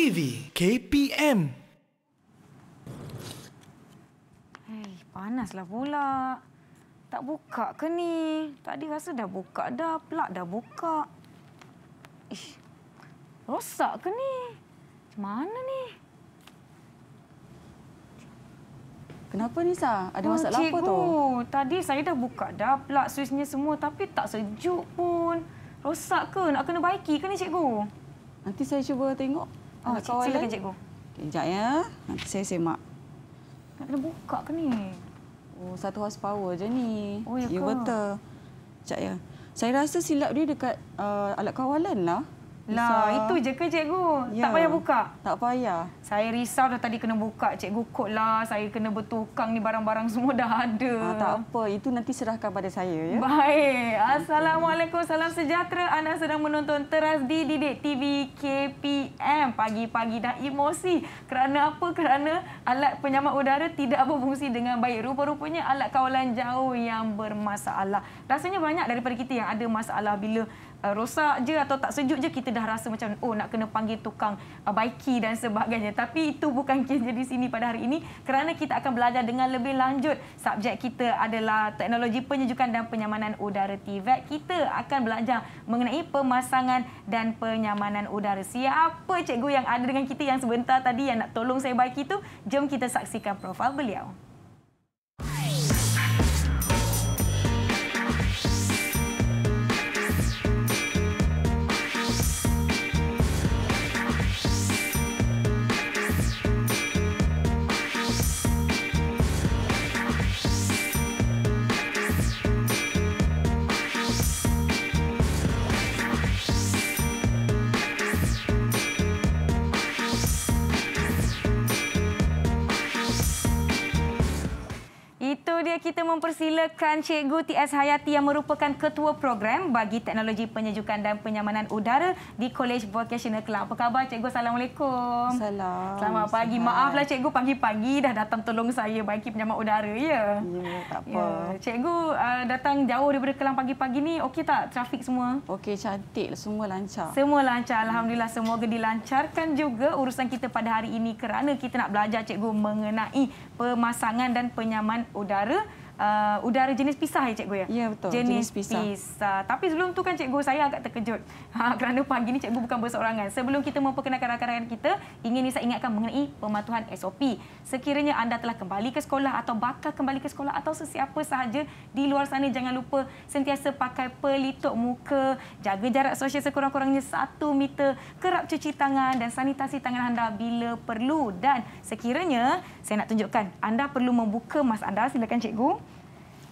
Kiwi KPM. Hei, panaslah pula. Tak buka ke ni? Tadi rasa dah buka dah, pelak dah buka. Ish. Rosak ke ni? Macam mana ni? Kenapa nisa? Ada oh, masalah cikgu, apa tu? Tadi saya dah buka dah plug suisnya semua tapi tak sejuk pun. Rosak ke? Nak kena baiki ke ni, cikgu? Nanti saya cuba tengok. Oh, cik, cik, silakan eh. cikgu. Sekejap ya. Nanti saya semak. Nak kena buka ke ni? Oh, satu house power je ni. Oh, ya, ya ke? Ya, betul. Sekejap ya. Saya rasa silap dia dekat uh, alat kawalan lah. Lah, risau. itu je ke cikgu? Ya, tak payah buka? Tak payah. Saya risau dah tadi kena buka. Cikgu kot lah. Saya kena bertukang ni barang-barang semua dah ada. Ah, tak apa. Itu nanti serahkan pada saya. ya. Baik. Assalamualaikum. Salam sejahtera. Anda sedang menonton Teras di Didik TV KPM. Pagi-pagi dah emosi. Kerana apa? Kerana alat penyamat udara tidak berfungsi dengan baik. Rupa-rupanya alat kawalan jauh yang bermasalah. Rasanya banyak daripada kita yang ada masalah bila uh, rosak je atau tak sejuk je kita dah rasa macam oh nak kena panggil tukang uh, baiki dan sebagainya tapi itu bukan kes di sini pada hari ini kerana kita akan belajar dengan lebih lanjut subjek kita adalah teknologi penyejukan dan penyamanan udara TVET kita akan belajar mengenai pemasangan dan penyamanan udara siapa cikgu yang ada dengan kita yang sebentar tadi yang nak tolong saya baiki tu jom kita saksikan profil beliau kita mempersilakan Cikgu TS Hayati yang merupakan ketua program bagi teknologi penyejukan dan penyamanan udara di College Vocational Club. Apa khabar Cikgu? Assalamualaikum. Salam. Selamat pagi. Sihat. Maaflah Cikgu pagi-pagi dah datang tolong saya bagi penyamanan udara. Ya, ya tak ya, apa. Ya. Cikgu uh, datang jauh daripada Kelang pagi-pagi ni. Okey tak trafik semua? Okey, cantik. Semua lancar. Semua lancar. Alhamdulillah. Semoga dilancarkan juga urusan kita pada hari ini kerana kita nak belajar Cikgu mengenai pemasangan dan penyaman udara uh, udara jenis pisah ya cikgu ya? Ya betul, jenis, jenis pisah. pisah. Tapi sebelum tu kan cikgu saya agak terkejut. Ha, kerana pagi ni cikgu bukan berseorangan. Sebelum kita memperkenalkan rakan-rakan kita, ingin saya ingatkan mengenai pematuhan SOP. Sekiranya anda telah kembali ke sekolah atau bakal kembali ke sekolah atau sesiapa sahaja di luar sana, jangan lupa sentiasa pakai pelitup muka, jaga jarak sosial sekurang-kurangnya 1 meter, kerap cuci tangan dan sanitasi tangan anda bila perlu. Dan sekiranya saya nak tunjukkan, anda perlu membuka mask anda. Silakan cikgu.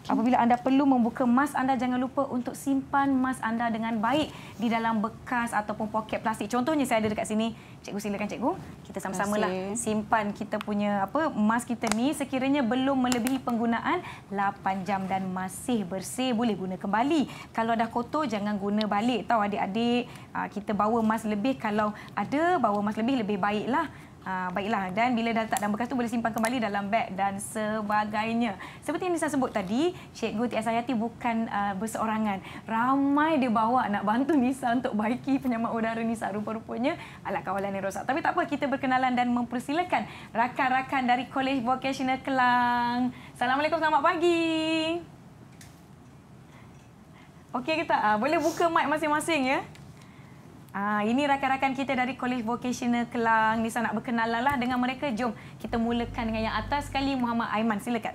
Apabila anda perlu membuka mask anda, jangan lupa untuk simpan mask anda dengan baik di dalam bekas ataupun poket plastik. Contohnya saya ada dekat sini. Cikgu silakan cikgu. Kita sama-sama lah simpan kita punya apa mask kita ni sekiranya belum melebihi penggunaan 8 jam dan masih bersih boleh guna kembali. Kalau dah kotor jangan guna balik tahu adik-adik. Ah, kita bawa mask lebih kalau ada bawa mask lebih lebih baiklah. Ah, baiklah dan bila dah letak dalam bekas tu boleh simpan kembali dalam beg dan sebagainya. Seperti yang Nisa sebut tadi, Cikgu Tia Sayati bukan uh, berseorangan. Ramai dia bawa nak bantu Nisa untuk baiki penyamak udara Nisa. Rupa-rupanya alat kawalan ni rosak. Tapi tak apa, kita berkenalan dan mempersilakan rakan-rakan dari Kolej Vocational Kelang. Assalamualaikum, selamat pagi. Okey kita ah, boleh buka mic masing-masing ya. Ah, ini rakan-rakan kita dari Kolej Vocational Kelang. Nisa nak berkenalan lah dengan mereka. Jom kita mulakan dengan yang atas sekali, Muhammad Aiman. Silakan.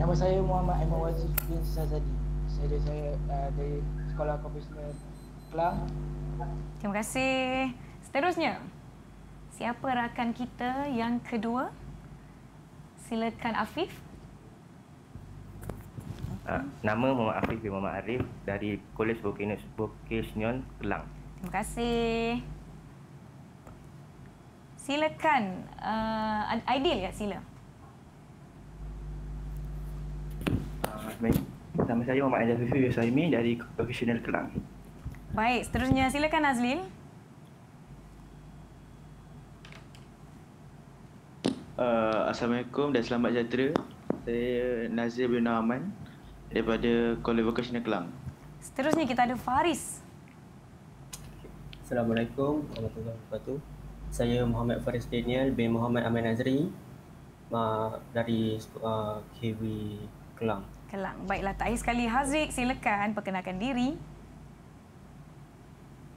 Nama saya Muhammad Aiman Wajib bin Sazadi. Saya dari, saya, uh, dari Sekolah Vocational Kelang. Terima kasih. Seterusnya, siapa rakan kita yang kedua? Silakan Afif. Ah, nama Muhammad Afif bin Muhammad Arif dari Kolej Bukinus Bukisnyon, Kelang. Terima kasih. Silakan. Uh, ideal ya, sila. Uh, nama saya Muhammad Azli Fifi Yusaimi dari Vocational Kelang. Baik, seterusnya silakan Azlin. Uh, ah, Assalamualaikum dan selamat sejahtera. Saya Nazir bin Ahmad daripada Kuala Vocational Kelang. Seterusnya kita ada Faris. Assalamualaikum warahmatullahi wabarakatuh. Saya Muhammad Faris Daniel bin Muhammad Amin Azri dari uh, KW Kelang. Kelang. Baiklah, tak sekali. Haziq, silakan perkenalkan diri.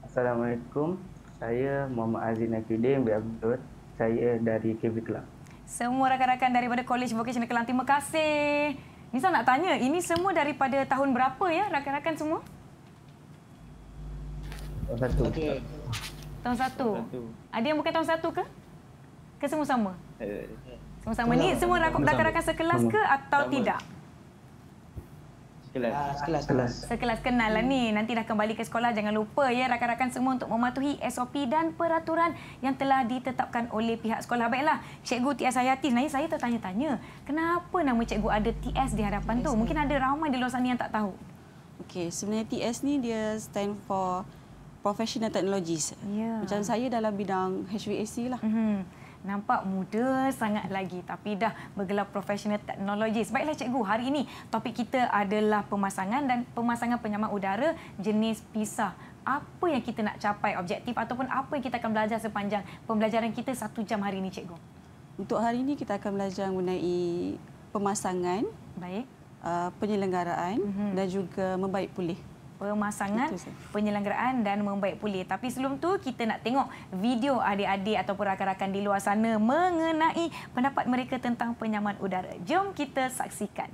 Assalamualaikum. Saya Muhammad Aziz Nafidin bin Abdul. Saya dari KB Kelang. Semua rakan-rakan daripada College Vocational Kelang, terima kasih. Nisa nak tanya, ini semua daripada tahun berapa ya rakan-rakan semua? Tahun satu. Okay. Tahun satu. Ada ah, yang bukan tahun satu ke? Ke semua sama? Eh. Semua sama. ni semua rakan-rakan sekelas ke atau sama. tidak? Kelas. Ah, kelas kelas sekelas kenalan lah hmm. ni nanti dah kembali ke sekolah jangan lupa ya rakan-rakan semua untuk mematuhi SOP dan peraturan yang telah ditetapkan oleh pihak sekolah baiklah cikgu TS Hayati sebenarnya saya tertanya-tanya kenapa nama cikgu ada TS di hadapan TS tu ni. mungkin ada ramai di luar sana yang tak tahu okey sebenarnya TS ni dia stand for professional technologies yeah. macam saya dalam bidang HVAC lah mm -hmm nampak muda sangat lagi tapi dah bergelar profesional teknologi. Baiklah cikgu, hari ini topik kita adalah pemasangan dan pemasangan penyaman udara jenis pisah. Apa yang kita nak capai objektif ataupun apa yang kita akan belajar sepanjang pembelajaran kita satu jam hari ini cikgu? Untuk hari ini kita akan belajar mengenai pemasangan, Baik. Uh, penyelenggaraan mm -hmm. dan juga membaik pulih pemasangan penyelenggaraan dan membaik pulih. Tapi sebelum tu kita nak tengok video adik-adik ataupun rakan-rakan di luar sana mengenai pendapat mereka tentang penyaman udara. Jom kita saksikan.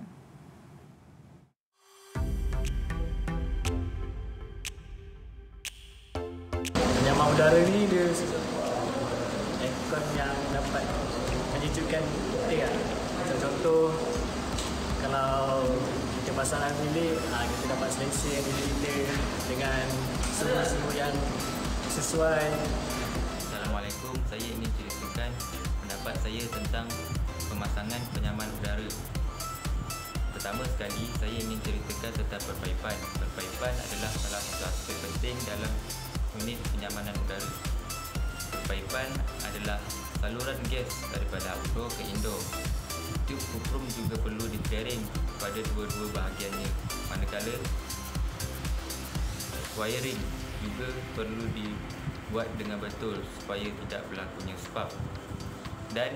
Penyaman udara ni dia ekon yang dapat menjejutkan putih. Contoh, kalau kemasalahan milik uh, kita dapat selesa yang kita dengan semua-semua yang sesuai Assalamualaikum, saya ingin ceritakan pendapat saya tentang pemasangan penyaman udara Pertama sekali, saya ingin ceritakan tentang perpaipan Perpaipan adalah salah satu aspek penting dalam unit penyamanan udara Perpaipan adalah saluran gas daripada outdoor ke indoor tube kuprum juga perlu di-pairing pada dua-dua bahagiannya manakala wiring juga perlu dibuat dengan betul supaya tidak berlakunya spark dan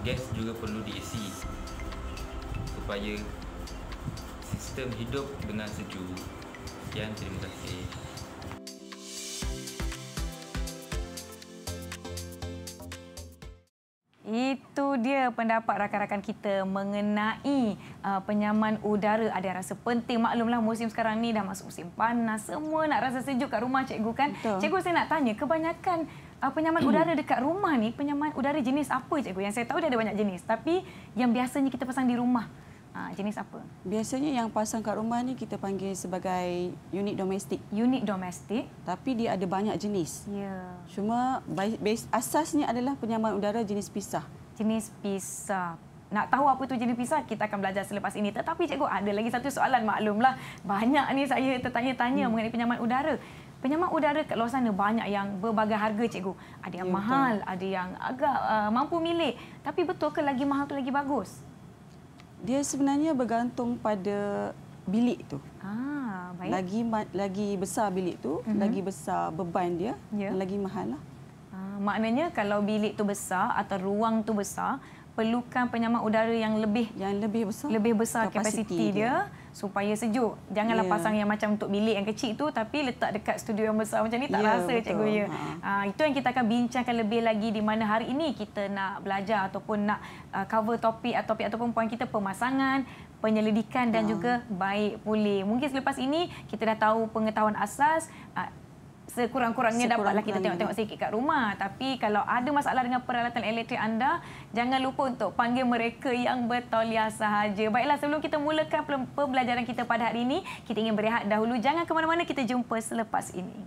gas juga perlu diisi supaya sistem hidup dengan sejuk sekian terima kasih Itu dia pendapat rakan-rakan kita mengenai uh, penyaman udara. Ada rasa penting. Maklumlah musim sekarang ni dah masuk musim panas. Semua nak rasa sejuk kat rumah cikgu kan? Betul. Cikgu saya nak tanya, kebanyakan uh, penyaman hmm. udara dekat rumah ni, penyaman udara jenis apa cikgu? Yang saya tahu dia ada banyak jenis. Tapi yang biasanya kita pasang di rumah, Ah, jenis apa? Biasanya yang pasang kat rumah ni kita panggil sebagai unit domestik. Unit domestik. Tapi dia ada banyak jenis. Ya. Cuma asasnya adalah penyaman udara jenis pisah. Jenis pisah. Nak tahu apa tu jenis pisah? Kita akan belajar selepas ini. Tetapi cikgu ada lagi satu soalan maklumlah. Banyak ni saya tertanya-tanya hmm. mengenai penyaman udara. Penyaman udara kat luar sana banyak yang berbagai harga cikgu. Ada yang ya, mahal, betul. ada yang agak uh, mampu milik. Tapi betul ke lagi mahal tu lagi bagus? dia sebenarnya bergantung pada bilik tu. Ah, baik. Lagi lagi besar bilik tu, mm-hmm. lagi besar beban dia, yeah. lagi mahal lah. Ah, maknanya kalau bilik tu besar atau ruang tu besar, perlukan penyamak udara yang lebih yang lebih besar. Lebih besar kapasiti, kapasiti dia. dia supaya sejuk. Janganlah yeah. pasang yang macam untuk bilik yang kecil tu tapi letak dekat studio yang besar macam ni tak yeah, rasa betul. cikgu ya. Ha. Uh, itu yang kita akan bincangkan lebih lagi di mana hari ini kita nak belajar ataupun nak uh, cover topik atau topik ataupun poin kita pemasangan penyelidikan dan ha. juga baik pulih. Mungkin selepas ini kita dah tahu pengetahuan asas ah, sekurang-kurangnya dapatlah kita tengok-tengok sikit kat rumah. Tapi kalau ada masalah dengan peralatan elektrik anda, jangan lupa untuk panggil mereka yang bertoliah sahaja. Baiklah, sebelum kita mulakan pembelajaran kita pada hari ini, kita ingin berehat dahulu. Jangan ke mana-mana, kita jumpa selepas ini.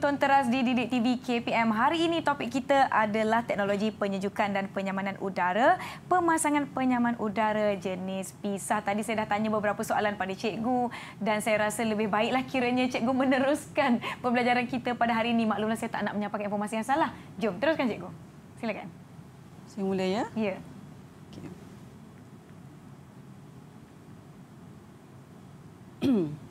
penonton teras di Didik TV KPM. Hari ini topik kita adalah teknologi penyejukan dan penyamanan udara, pemasangan penyaman udara jenis pisah. Tadi saya dah tanya beberapa soalan pada cikgu dan saya rasa lebih baiklah kiranya cikgu meneruskan pembelajaran kita pada hari ini. Maklumlah saya tak nak menyampaikan informasi yang salah. Jom, teruskan cikgu. Silakan. Saya mula ya. Ya. Okay.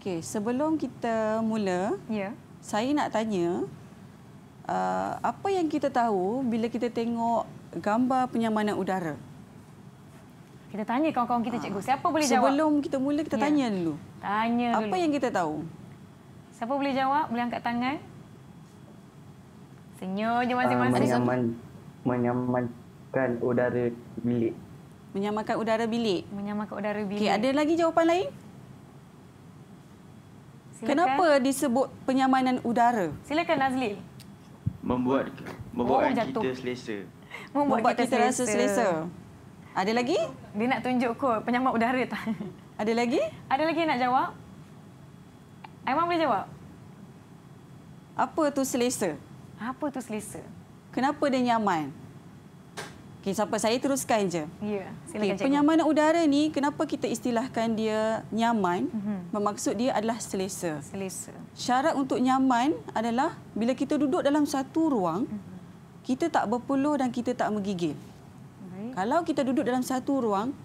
Okey, sebelum kita mula, ya. saya nak tanya uh, apa yang kita tahu bila kita tengok gambar penyamanan udara? Kita tanya kawan-kawan kita, cikgu. Ah. Siapa boleh jawab? Sebelum kita mula, kita ya. tanya dulu. Tanya dulu. Apa yang kita tahu? Siapa boleh jawab? Boleh angkat tangan? Senyum je masing-masing. Uh, menyaman, menyamankan udara bilik. Menyamakan udara bilik? Menyamakan udara bilik. Okay, ada lagi jawapan lain? Kenapa disebut penyamanan udara? Silakan Nazli. Membuat membuat oh, kita selesa. Membuat, membuat kita, kita selesa. rasa selesa. Ada lagi? Dia nak tunjuk kot penyamanan udara tak? Ada lagi? Ada lagi nak jawab? Aiman boleh jawab? Apa tu selesa? Apa tu selesa? Kenapa dia nyaman? Okay, siapa saya teruskan je. Ya, silakan okay, Penyamanan udara ni kenapa kita istilahkan dia nyaman? Mm-hmm. Bermaksud dia adalah selesa. Selesa. Syarat untuk nyaman adalah bila kita duduk dalam satu ruang, mm-hmm. kita tak berpeluh dan kita tak menggigil. Baik. Kalau kita duduk dalam satu ruang,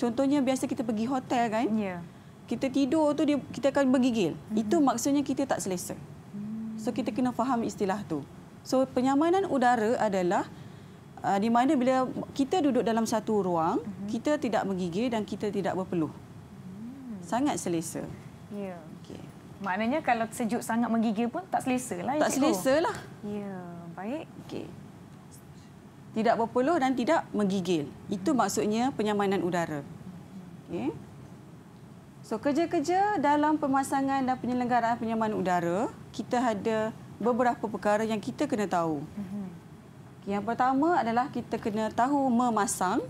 contohnya biasa kita pergi hotel kan? Ya. Kita tidur tu dia kita akan menggigil. Mm-hmm. Itu maksudnya kita tak selesa. Mm-hmm. So kita kena faham istilah tu. So penyamanan udara adalah Ah, di mana bila kita duduk dalam satu ruang, uh-huh. kita tidak menggigil dan kita tidak berpeluh. Hmm. Sangat selesa. Ya. Okay. Maknanya kalau sejuk sangat menggigil pun tak selesa lah. Tak selesa lah. Ya, baik. Okay. Tidak berpeluh dan tidak menggigil. Itu maksudnya penyamanan udara. Okay. So kerja-kerja dalam pemasangan dan penyelenggaraan penyamanan udara, kita ada beberapa perkara yang kita kena tahu. Uh-huh. Yang pertama adalah kita kena tahu memasang.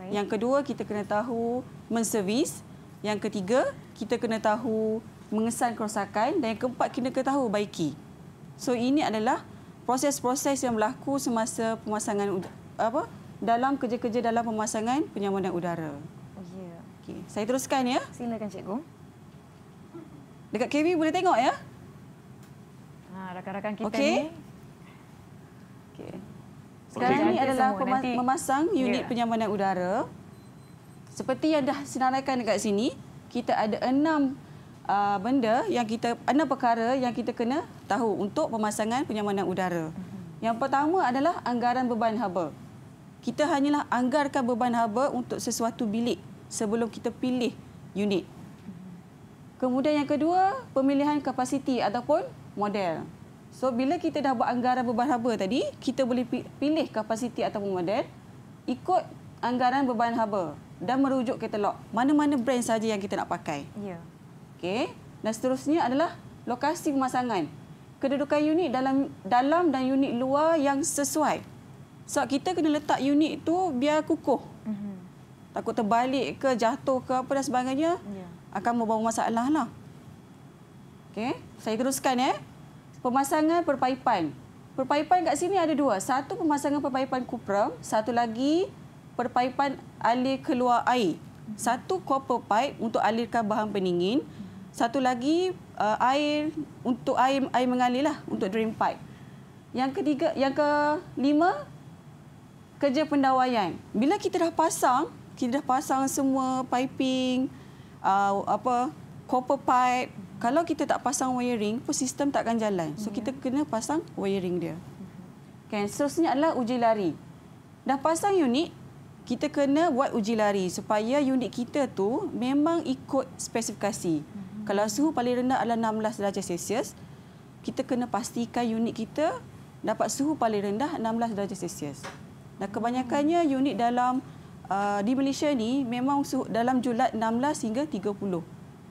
Baik. Yang kedua kita kena tahu menservis. Yang ketiga kita kena tahu mengesan kerosakan dan yang keempat kita kena tahu baiki. So ini adalah proses-proses yang berlaku semasa pemasangan apa dalam kerja-kerja dalam pemasangan penyambungan udara. Oh Yeah. Okey, saya teruskan ya. Silakan cikgu. Dekat KB boleh tengok ya? Ah, rakan-rakan kita okay. ni. Okay. Sekarang ini adalah memasang unit yeah. penyamanan udara. Seperti yang dah senaraikan dekat sini, kita ada enam uh, benda yang kita enam perkara yang kita kena tahu untuk pemasangan penyamanan udara. Mhm. Yang pertama adalah anggaran beban haba. Kita hanyalah anggarkan beban haba untuk sesuatu bilik sebelum kita pilih unit. Mhm. Kemudian yang kedua, pemilihan kapasiti ataupun model. So bila kita dah buat anggaran beban haba tadi, kita boleh pilih kapasiti ataupun model ikut anggaran beban haba dan merujuk katalog mana-mana brand saja yang kita nak pakai. Ya. Okey. Dan seterusnya adalah lokasi pemasangan. Kedudukan unit dalam dalam dan unit luar yang sesuai. So kita kena letak unit tu biar kukuh. Mm -hmm. Takut terbalik ke jatuh ke apa dan sebagainya. Ya. Akan membawa masalah lah. Okey. Saya teruskan ya. Eh pemasangan perpaipan. Perpaipan kat sini ada dua. Satu pemasangan perpaipan kupram, satu lagi perpaipan alir keluar air. Satu copper pipe untuk alirkan bahan peningin. satu lagi uh, air untuk air air mengalirlah untuk drain pipe. Yang ketiga, yang kelima kerja pendawaian. Bila kita dah pasang, kita dah pasang semua piping uh, apa copper pipe kalau kita tak pasang wiring pun sistem tak akan jalan. So kita ya. kena pasang wiring dia. Kan? Seterusnya adalah uji lari. Dah pasang unit, kita kena buat uji lari supaya unit kita tu memang ikut spesifikasi. Hmm. Kalau suhu paling rendah adalah 16 darjah Celsius, kita kena pastikan unit kita dapat suhu paling rendah 16 darjah Celsius. Dan kebanyakannya unit dalam uh, di Malaysia ni memang suhu dalam julat 16 hingga 30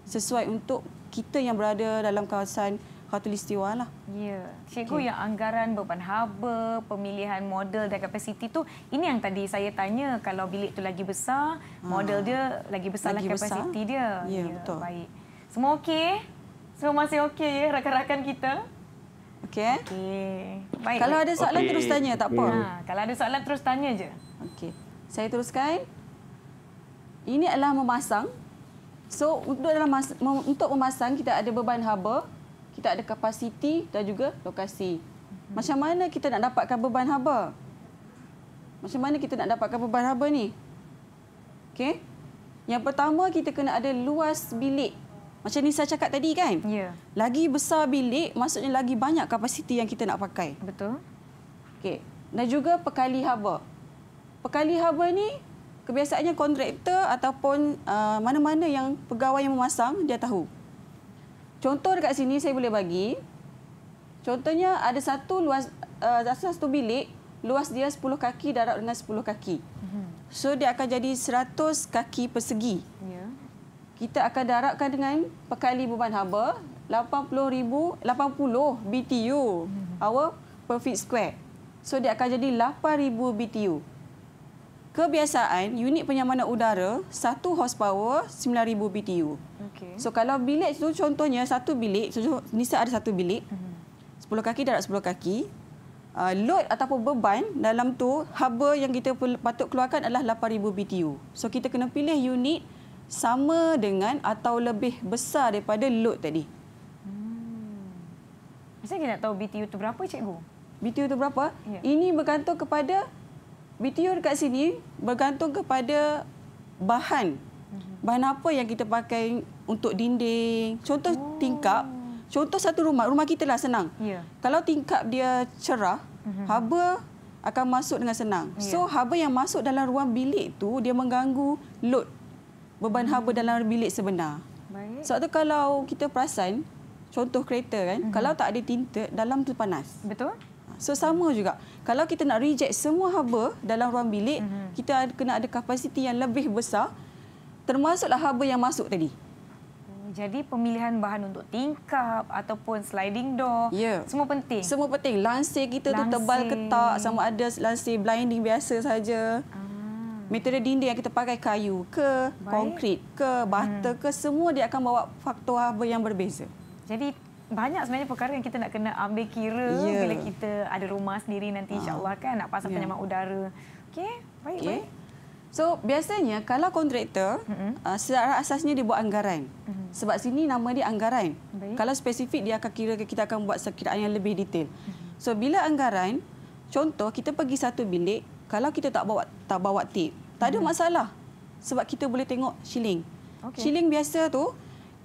sesuai untuk kita yang berada dalam kawasan khatulistiwa lah. Ya. Cikgu okay. yang anggaran beban haba, pemilihan model dan kapasiti tu, ini yang tadi saya tanya kalau bilik tu lagi besar, ah. model dia lagi besar lagi lah kapasiti besar. dia. Ya, ya, betul. Baik. Semua okey? Semua masih okey ya rakan-rakan kita? Okey. Eh? Okey. Baik. Kalau ada soalan okay. terus tanya tak apa. Ha, kalau ada soalan terus tanya je. Okey. Saya teruskan. Ini adalah memasang So untuk dalam masa, untuk memasang kita ada beban haba, kita ada kapasiti dan juga lokasi. Mhm. Macam mana kita nak dapatkan beban haba? Macam mana kita nak dapatkan beban haba ni? Okey. Yang pertama kita kena ada luas bilik. Macam ni saya cakap tadi kan? Ya. Lagi besar bilik maksudnya lagi banyak kapasiti yang kita nak pakai. Betul. Okey. Dan juga pekali haba. Pekali haba ni kebiasaannya kontraktor ataupun uh, mana-mana uh, yang pegawai yang memasang dia tahu. Contoh dekat sini saya boleh bagi. Contohnya ada satu luas uh, satu bilik luas dia 10 kaki darab dengan 10 kaki. Mhm. So dia akan jadi 100 kaki persegi. Ya. Kita akan darabkan dengan perkali beban haba 80,000 80 BTU. Our per feet square. So dia akan jadi 8000 BTU. mm kebiasaan unit penyamanan udara satu horsepower 9000 BTU. Okay. So kalau bilik tu contohnya satu bilik, Nisa ada satu bilik. Mm-hmm. 10 kaki darat 10 kaki. Uh, load ataupun beban dalam tu haba yang kita patut keluarkan adalah 8000 BTU. So kita kena pilih unit sama dengan atau lebih besar daripada load tadi. Hmm. Saya nak tahu BTU tu berapa cikgu? BTU tu berapa? Yeah. Ini bergantung kepada BTU dekat sini bergantung kepada bahan. Mhm. Bahan apa yang kita pakai untuk dinding. Contoh oh. tingkap. Contoh satu rumah. Rumah kita lah senang. Yeah. Kalau tingkap dia cerah, mm-hmm. haba akan masuk dengan senang. Yeah. So haba yang masuk dalam ruang bilik tu dia mengganggu load. Beban haba mm. dalam bilik sebenar. Baik. Sebab tu kalau kita perasan, contoh kereta kan. Mm-hmm. Kalau tak ada tinted, dalam tu panas. Betul. So sama juga. Kalau kita nak reject semua haba dalam ruang bilik, mm -hmm. kita kena ada kapasiti yang lebih besar termasuklah haba yang masuk tadi. Oh, jadi pemilihan bahan untuk tingkap ataupun sliding door, yeah. semua penting. Semua penting. Lansir kita lansir. tu tebal ke tak, sama ada lansir blinding biasa saja. Ah. Material dinding yang kita pakai kayu ke, Baik. konkrit ke, bata hmm. ke, semua dia akan bawa faktor haba yang berbeza. Jadi banyak sebenarnya perkara yang kita nak kena ambil kira yeah. bila kita ada rumah sendiri nanti ah. insyaAllah kan nak pasang yeah. penyemak udara. Okey, baik, okay. baik. So biasanya kalau kontraktor mm-hmm. secara asasnya dia buat anggaran. Mm-hmm. Sebab sini nama dia anggaran. Baik. Kalau spesifik dia akan kira kita akan buat sekiranya yang lebih detail. Mm-hmm. So bila anggaran, contoh kita pergi satu bilik, kalau kita tak bawa tak bawa tip, tak mm-hmm. ada masalah. Sebab kita boleh tengok shilling. Okay. Shilling biasa tu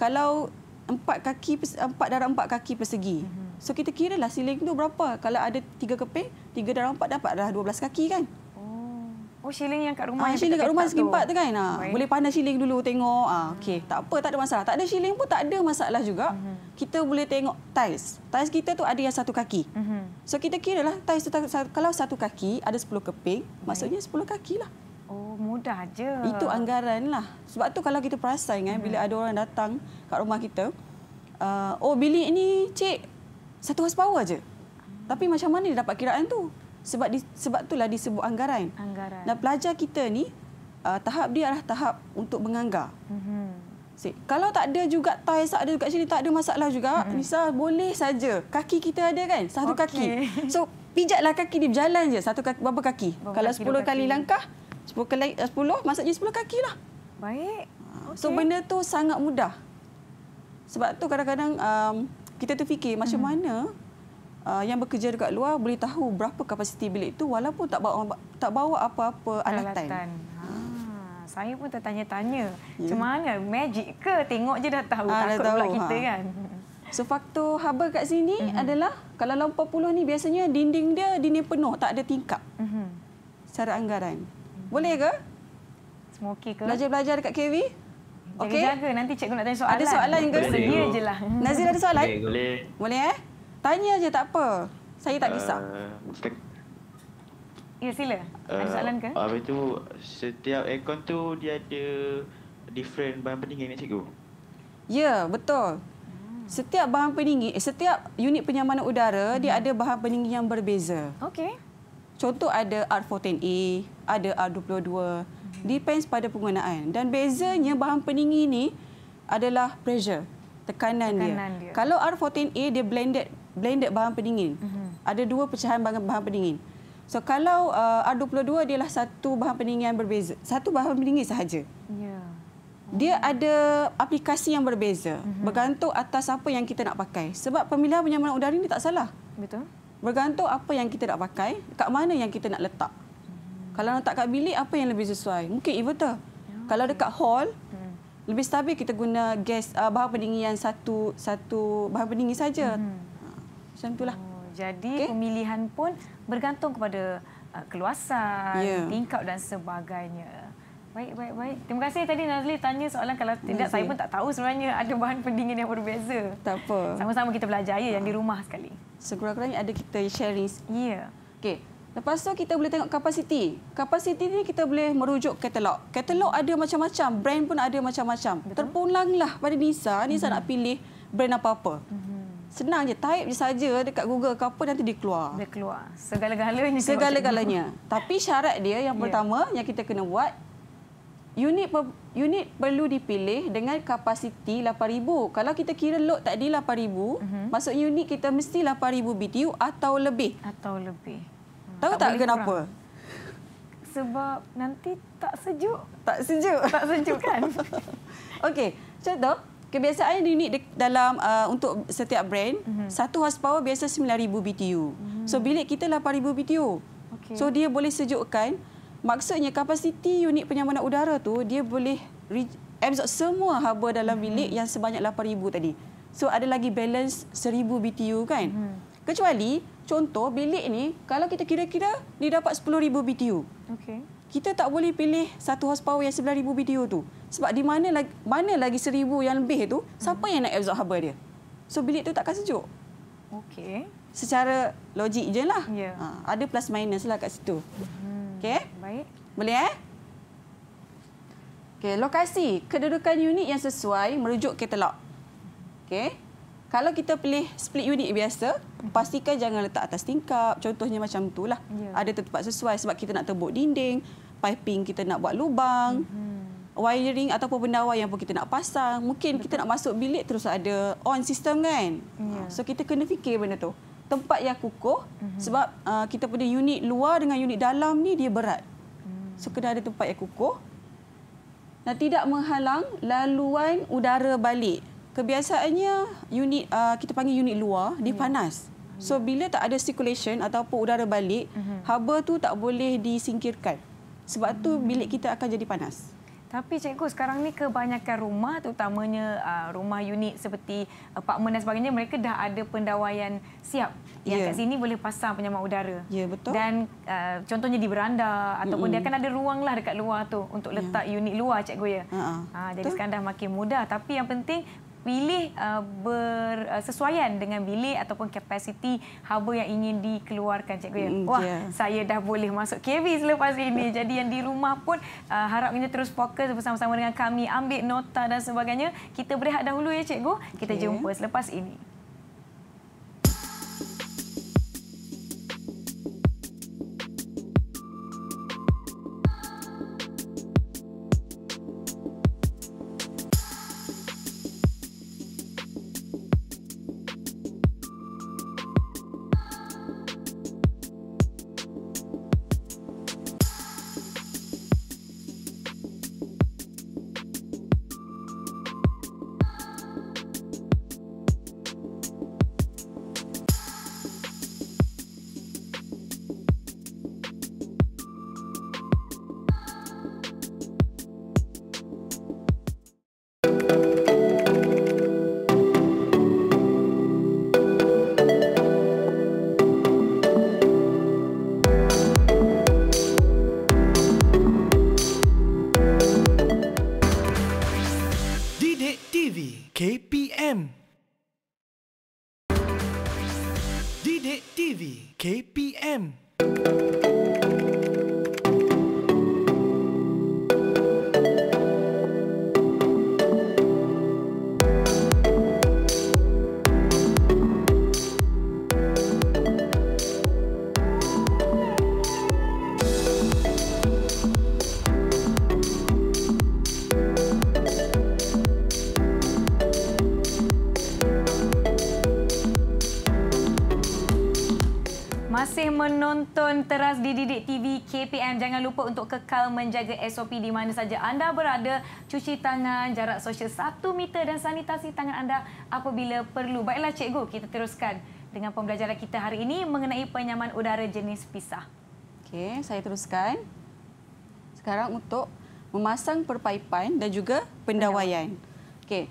kalau empat kaki empat darab empat kaki persegi. Mhm. So kita kira lah siling tu berapa? Kalau ada tiga keping, tiga darab empat dapat dah dua belas kaki kan? Oh. oh, siling yang kat rumah. Ah, yang siling kat rumah segi empat tu kan? Ha, boleh panas siling dulu tengok. Ah, hmm. Okey, tak apa, tak ada masalah. Tak ada siling pun tak ada masalah juga. Uh mhm. -huh. Kita boleh tengok tais. Tais kita tu ada yang satu kaki. Uh mhm. -huh. So kita kira lah, tais tu kalau satu kaki ada sepuluh keping, Baik. maksudnya sepuluh kaki lah. Oh, mudah aja. Itu anggaran lah. Sebab tu kalau kita perasan kan, hmm. bila ada orang datang ke rumah kita, uh, oh bilik ini, cik satu horsepower je. Hmm. Tapi macam mana dia dapat kiraan tu? Sebab di, sebab itulah disebut anggaran. Anggaran. Dan pelajar kita ni uh, tahap dia adalah tahap untuk menganggar. Hmm. Cik, kalau tak ada juga tiles ada dekat sini tak ada masalah juga. Hmm. Nisa boleh saja. Kaki kita ada kan? Satu okay. kaki. So pijaklah kaki dia berjalan je satu kaki berapa kaki? Berapa kalau kaki, 10 kaki. kali langkah 10 kali 10 eh, maksudnya 10 kaki lah. Baik. Okay. Ah, so benda tu sangat mudah. Sebab tu kadang-kadang um, kita tu fikir macam hmm. mana uh, yang bekerja dekat luar boleh tahu berapa kapasiti bilik tu walaupun tak bawa tak bawa apa-apa alatan. alatan. Ha, saya pun tertanya-tanya. Yeah. Macam mana? Magic ke? Tengok je dah tahu. Ha, takut tahu, pula kita ha. kan. So faktor haba kat sini mm -hmm. adalah kalau lampau puluh ni biasanya dinding dia dinding penuh tak ada tingkap. Mm Secara anggaran. Boleh ke? Semua okey ke? Belajar-belajar dekat KW? Okey. Jaga-jaga nanti cikgu nak tanya soalan. Ada soalan ke? Sedia je lah. Nazir ada soalan? Boleh. Boleh eh? Tanya je tak apa. Saya tak bisa. Eh, uh, te- ya sila. Uh, ada eh, soalan ke? apa itu setiap aircon tu dia ada different bahan pendingin ni cikgu. Ya, betul. Setiap bahan pendingin, eh, setiap unit penyamanan udara hmm. dia mhm. ada bahan pendingin yang berbeza. Okey. Contoh ada R410A, ada R22. Depends pada penggunaan. Dan bezanya bahan peningi ini adalah pressure, tekanan, tekanan dia. dia. Kalau R14A, dia blended blended bahan pendingin. Uh mhm. -huh. Ada dua pecahan bahan, bahan pendingin. So kalau uh, R22 adalah satu bahan pendingin yang berbeza. Satu bahan pendingin sahaja. Yeah. Dia ada aplikasi yang berbeza. Uh mhm. -huh. Bergantung atas apa yang kita nak pakai. Sebab pemilihan penyamanan udara ini tak salah. Betul. Bergantung apa yang kita nak pakai, kat mana yang kita nak letak. Uh kalau letak kat bilik apa yang lebih sesuai? Mungkin inverter. Ya. Kalau dekat hall hmm. lebih stabil kita guna gas uh, bahan pendingin satu satu bahan pendingin saja. Hmm. Ha, macam itulah. Oh, jadi okay? pemilihan pun bergantung kepada uh, keluasan, ya. tingkap dan sebagainya. Baik, baik, baik. Terima kasih tadi Nazli tanya soalan kalau tidak saya pun tak tahu sebenarnya ada bahan pendingin yang berbeza. Tak apa. Sama-sama kita belajar ya, yang di rumah sekali. Sekurang-kurangnya ada kita sharing. Ya. Okey. Lepas tu kita boleh tengok kapasiti. Kapasiti ni kita boleh merujuk katalog. Katalog ada macam-macam, brand pun ada macam-macam. Terpulanglah pada Nisa, Nisa mm-hmm. nak pilih brand apa-apa. Mm-hmm. Senang je, type je saja dekat Google ke apa nanti dia keluar. Dia keluar. Segala-galanya. Segala-galanya. Tapi syarat dia yang yeah. pertama yang kita kena buat unit unit perlu dipilih dengan kapasiti 8000. Kalau kita kira lot tadi 8000, mm-hmm. maksud unit kita mesti 8000 BTU atau lebih. Atau lebih. Hmm, Tahu tak, tak kenapa? Kurang. Sebab nanti tak sejuk. Tak sejuk. Tak sejuk kan? Okey, contoh kebiasaan unit dalam uh, untuk setiap brand, mm-hmm. satu horsepower biasa 9000 BTU. Mm-hmm. So mhm. bilik kita 8000 BTU. Okay. So dia boleh sejukkan. Maksudnya kapasiti unit penyambungan udara tu dia boleh absorb semua haba dalam mhm. bilik mm-hmm. yang sebanyak 8000 tadi. So ada lagi balance 1000 BTU kan? Mm-hmm. Kecuali Contoh bilik ni kalau kita kira-kira dia dapat 10000 BTU. Okey. Kita tak boleh pilih satu house power yang 9000 BTU tu. Sebab di mana lagi mana lagi 1000 yang lebih tu, hmm. siapa yang nak absorb haba dia? So bilik tu takkan sejuk. Okey. Secara logik je lah. Yeah. Ha, ada plus minus lah kat situ. Hmm. Okey. Baik. Boleh eh? Okey, lokasi kedudukan unit yang sesuai merujuk katalog. Okey. Kalau kita pilih split unit biasa, pastikan jangan letak atas tingkap. Contohnya macam itulah. Yeah. Ada tempat sesuai sebab kita nak tebuk dinding, piping kita nak buat lubang, mm -hmm. wiring ataupun benda yang pun kita nak pasang. Mungkin Betul. kita nak masuk bilik terus ada on sistem kan? Yeah. So kita kena fikir benda tu. Tempat yang kukuh mm -hmm. sebab uh, kita punya unit luar dengan unit dalam ni dia berat. Mm -hmm. So kena ada tempat yang kukuh Nah, tidak menghalang laluan udara balik kebiasaannya unit uh, kita panggil unit luar dia yeah. Mm-hmm. panas. So mm-hmm. bila tak ada circulation ataupun udara balik, mm-hmm. haba tu tak boleh disingkirkan. Sebab mm-hmm. tu bilik kita akan jadi panas. Tapi cikgu sekarang ni kebanyakan rumah terutamanya uh, rumah unit seperti apartmen dan sebagainya mereka dah ada pendawaian siap yang yeah. kat sini boleh pasang penyamak udara. Ya yeah, betul. Dan uh, contohnya di beranda Mm-mm. ataupun dia akan ada ruang lah dekat luar tu untuk ya. letak yeah. unit luar cikgu ya. Uh-huh. Uh, jadi betul. sekarang dah makin mudah tapi yang penting pilih uh, bersesuaian uh, dengan bilik ataupun kapasiti haba yang ingin dikeluarkan cikgu mm, ya. Wah, yeah. saya dah boleh masuk KB selepas ini. Jadi yang di rumah pun uh, harapnya terus fokus bersama-sama dengan kami ambil nota dan sebagainya. Kita berehat dahulu ya cikgu. Kita okay. jumpa selepas ini. KPM jangan lupa untuk kekal menjaga SOP di mana saja anda berada cuci tangan jarak sosial 1 meter dan sanitasi tangan anda apabila perlu baiklah cikgu kita teruskan dengan pembelajaran kita hari ini mengenai penyaman udara jenis pisah okey saya teruskan sekarang untuk memasang perpaipan dan juga pendawaian okey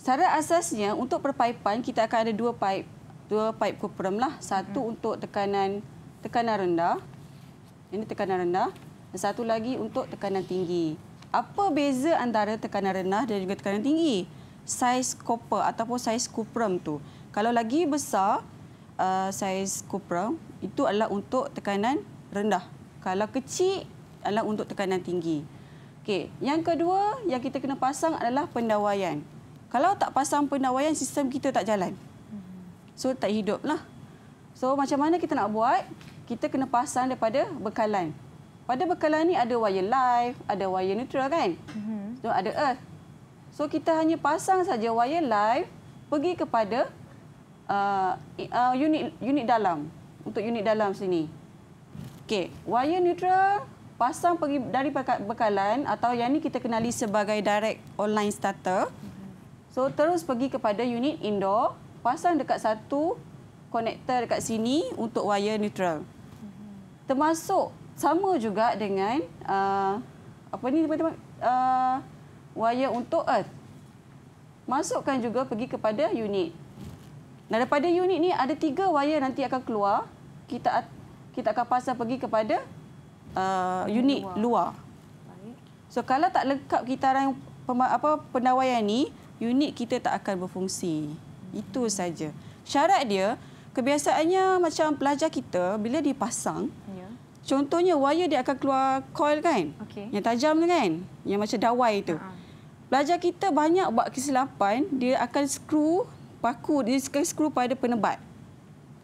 secara asasnya untuk perpaipan kita akan ada dua pipe dua pipe kopram lah satu hmm. untuk tekanan tekanan rendah ini tekanan rendah. Dan satu lagi untuk tekanan tinggi. Apa beza antara tekanan rendah dan juga tekanan tinggi? Saiz copper ataupun saiz cuprum tu. Kalau lagi besar uh, saiz cuprum itu adalah untuk tekanan rendah. Kalau kecil adalah untuk tekanan tinggi. Okey, yang kedua yang kita kena pasang adalah pendawaian. Kalau tak pasang pendawaian sistem kita tak jalan. So tak hiduplah. So macam mana kita nak buat? Kita kena pasang daripada bekalan. Pada bekalan ni ada wire live, ada wire neutral kan? Mm -hmm. so, ada earth. So kita hanya pasang saja wire live pergi kepada uh, uh, unit unit dalam. Untuk unit dalam sini. Okey, wire neutral pasang pergi dari bekalan atau yang ni kita kenali sebagai direct online starter. Mhm. So terus pergi kepada unit indoor, pasang dekat satu Konektor dekat sini untuk wire neutral. Termasuk sama juga dengan uh, apa ni teman-teman uh, wire untuk earth. Masukkan juga pergi kepada unit. Nah, daripada unit ni ada tiga wire nanti akan keluar. Kita kita akan pasang pergi kepada uh, unit luar. luar. So kalau tak lengkap kita kitaran apa pendawaian ni, unit kita tak akan berfungsi. Itu saja. Syarat dia kebiasaannya macam pelajar kita bila dipasang ya. contohnya wayar dia akan keluar coil kan okay. yang tajam tu kan yang macam dawai tu ha. ha. pelajar kita banyak buat kesilapan dia akan skru paku dia akan skru pada penebat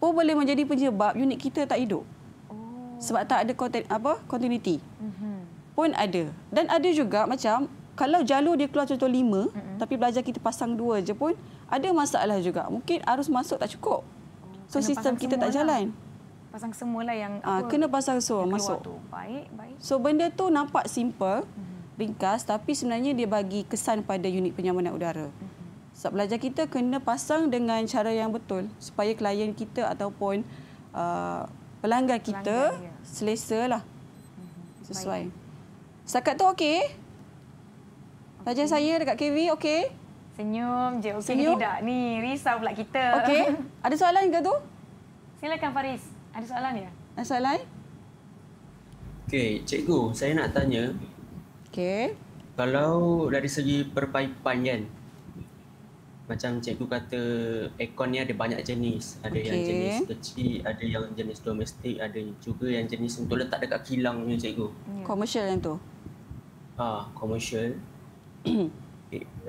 Oh boleh menjadi penyebab unit kita tak hidup oh. sebab tak ada konten, apa continuity mm-hmm. pun ada dan ada juga macam kalau jalur dia keluar contoh lima mm-hmm. tapi pelajar kita pasang dua je pun ada masalah juga mungkin arus masuk tak cukup So kena sistem kita tak jalan. Lah. Pasang semualah yang ah, apa? kena pasang semua masuk. Tu. Baik, baik. So benda tu nampak simple, mm-hmm. ringkas tapi sebenarnya dia bagi kesan pada unit penyamanan udara. Mm-hmm. Sebab so, belajar kita kena pasang dengan cara yang betul supaya klien kita ataupun uh, ah, pelanggan kita pelanggan, ya. lah, Mm-hmm. Sesuai. Baik. Setakat tu okey. Okay. Belajar saya dekat KV okey. Senyum je. Okey ni tidak. Ni risau pula kita. Okey. Ada soalan ke tu? Silakan Faris. Ada soalan ya? Ada soalan? Okey, cikgu, saya nak tanya. Okey. Kalau dari segi perpaipan kan, macam cikgu kata aircon ni ada banyak jenis. Ada okay. yang jenis kecil, ada yang jenis domestik, ada juga yang jenis untuk letak dekat kilang ni cikgu. Komersial yeah. yang tu? Ah, ha, komersial.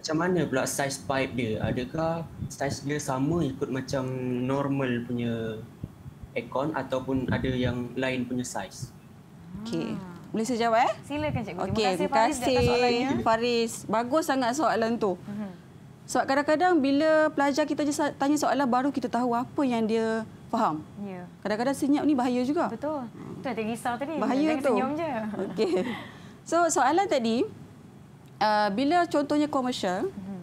macam mana pula size pipe dia? Adakah size dia sama ikut macam normal punya aircon ataupun ada yang lain punya size? Okey. Boleh saya jawab eh? Silakan cikgu. Okay. Terima kasih Faris atas soalan ya. Faris, bagus sangat soalan tu. Mhm. Sebab kadang-kadang bila pelajar kita je tanya soalan baru kita tahu apa yang dia faham. Ya. Kadang-kadang senyap ni bahaya juga. Betul. Tu tadi risau tadi. Bahaya tu. Senyum je. Okey. So soalan tadi, Uh, bila contohnya komersial, mhm.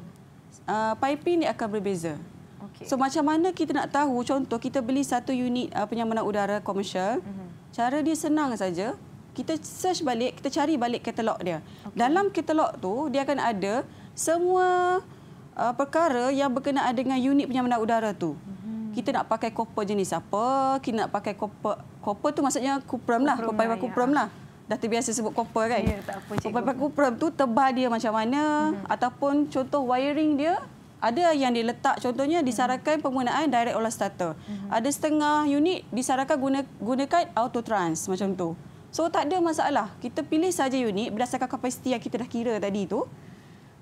uh, piping ni akan berbeza. Okay. So macam mana kita nak tahu, contoh kita beli satu unit uh, penyamanan udara komersial, uh-huh. Mhm. cara dia senang saja, kita search balik, kita cari balik katalog dia. Okay. Dalam katalog tu dia akan ada semua uh, perkara yang berkenaan dengan unit penyamanan udara tu. Mhm. Kita nak pakai koper jenis apa? Kita nak pakai koper koper tu maksudnya kuprum lah, kuprum lah. Kuprum ya. lah dah terbiasa sebut copper kan. Ya, tak apa cikgu. Copper tu tebal dia macam mana hmm. ataupun contoh wiring dia ada yang diletak contohnya disarankan hmm. penggunaan direct oil starter. Hmm. Ada setengah unit disarankan guna, gunakan auto trans macam tu. So tak ada masalah. Kita pilih saja unit berdasarkan kapasiti yang kita dah kira tadi tu.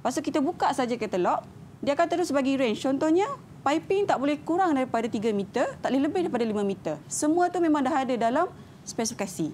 Pasal kita buka saja katalog, dia akan terus bagi range. Contohnya piping tak boleh kurang daripada 3 meter, tak boleh lebih daripada 5 meter. Semua tu memang dah ada dalam spesifikasi.